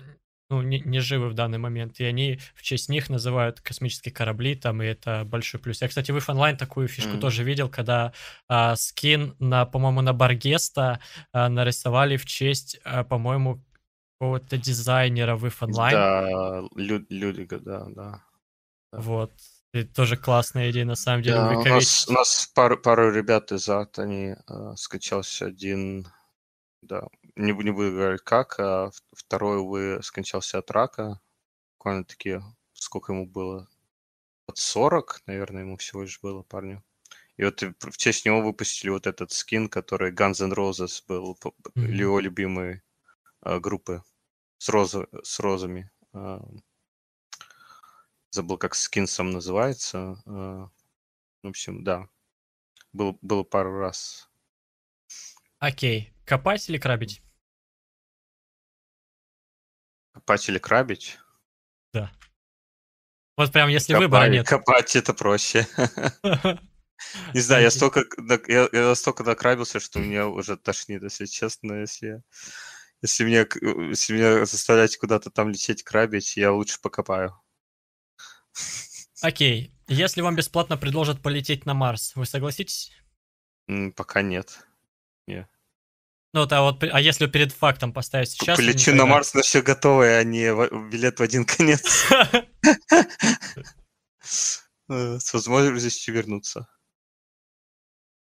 ну, не, не живы в данный момент. И они в честь них называют космические корабли, там, и это большой плюс. Я, кстати, в онлайн такую фишку mm-hmm. тоже видел, когда а, скин, на, по-моему, на Баргеста а, нарисовали в честь, а, по-моему, какого-то дизайнера в онлайн. Да, Лю- Людига, да, да. Вот. И тоже классная идея, на самом деле. Да, у, нас, у нас пару, пару ребят из ад, они э, скачался один, да, не, не буду говорить как, а второй, увы, скончался от рака, буквально-таки, сколько ему было, под 40, наверное, ему всего лишь было, парню. И вот в честь него выпустили вот этот скин, который Guns N' Roses был, mm-hmm. его любимой э, группы с, роза, с розами. Э, забыл, как скин сам называется. Э, в общем, да. Было, было пару раз. Окей. Копать или крабить? Копать или крабить? Да. Вот прям если Копай, выбора нет. Копать это проще. [LAUGHS] Не знаю, я столько, я, я столько накрабился, что меня уже тошнит, если честно, если, если, мне если меня заставлять куда-то там лететь крабить, я лучше покопаю. Окей, если вам бесплатно предложат полететь на Марс, вы согласитесь? Пока нет. Нет. Ну, вот, а вот, а если перед фактом поставить сейчас... Полечу на Марс но все готовое, а не билет в один конец. [LAUGHS] [LAUGHS] Э, с возможностью вернуться.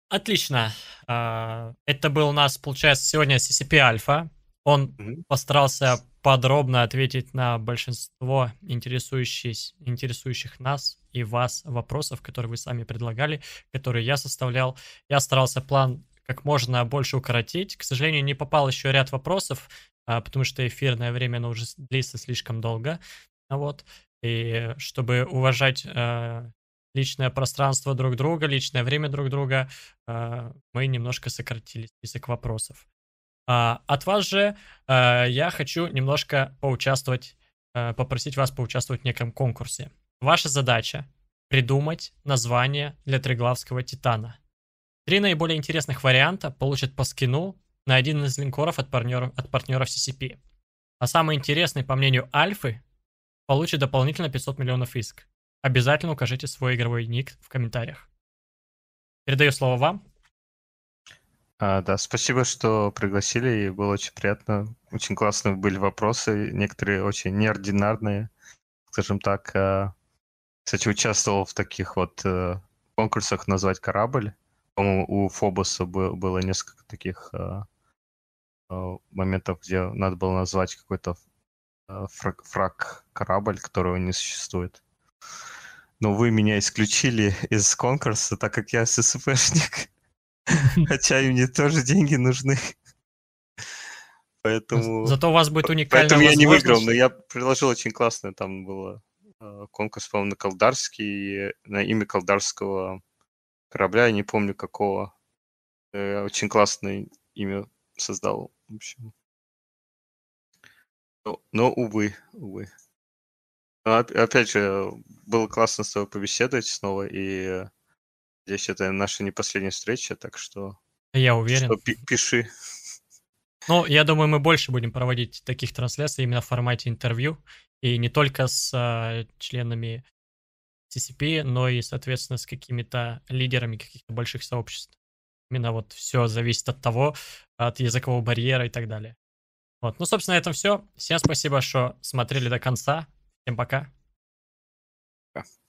Отлично. А, это был у нас, получается, сегодня CCP Альфа. Он постарался подробно ответить на большинство интересующих, интересующих нас и вас вопросов, которые вы сами предлагали, которые я составлял. Я старался план как можно больше укоротить. К сожалению, не попал еще ряд вопросов, а, потому что эфирное время оно уже длится слишком долго. А вот. И чтобы уважать а, личное пространство друг друга, личное время друг друга, мы немножко сократили список вопросов. От вас же я хочу немножко поучаствовать, попросить вас поучаствовать в неком конкурсе. Ваша задача придумать название для Триглавского Титана. Три наиболее интересных варианта получат по скину на один из линкоров от, партнер, от партнеров CCP. А самый интересный, по мнению Альфы, получит дополнительно 500 миллионов иск. Обязательно укажите свой игровой ник в комментариях. Передаю слово вам. А, да, спасибо, что пригласили, и было очень приятно. Очень классные были вопросы, некоторые очень неординарные, скажем так. А. Кстати, участвовал в таких вот э, конкурсах «Назвать корабль», у Фобоса было несколько таких э, э, моментов, где надо было назвать какой-то э, фраг, корабль, которого не существует. Но вы меня исключили [LAUGHS] из конкурса, так как я ССПшник. [LAUGHS] Хотя и мне тоже деньги нужны. Поэтому... Зато у вас будет уникальная Поэтому я не выиграл, но я предложил очень классное. Там было конкурс, по-моему, на Колдарский, на имя Колдарского корабля, я не помню какого. Э, очень классное имя создал, в общем. Но, но увы, увы. Но, опять же, было классно с тобой побеседовать снова, и здесь это наша не последняя встреча, так что... Я уверен. Что, пиши. Ну, я думаю, мы больше будем проводить таких трансляций именно в формате интервью, и не только с а, членами TCP, но и, соответственно, с какими-то лидерами каких-то больших сообществ. Именно вот все зависит от того, от языкового барьера и так далее. Вот, ну, собственно, на этом все. Всем спасибо, что смотрели до конца. Всем пока. Пока.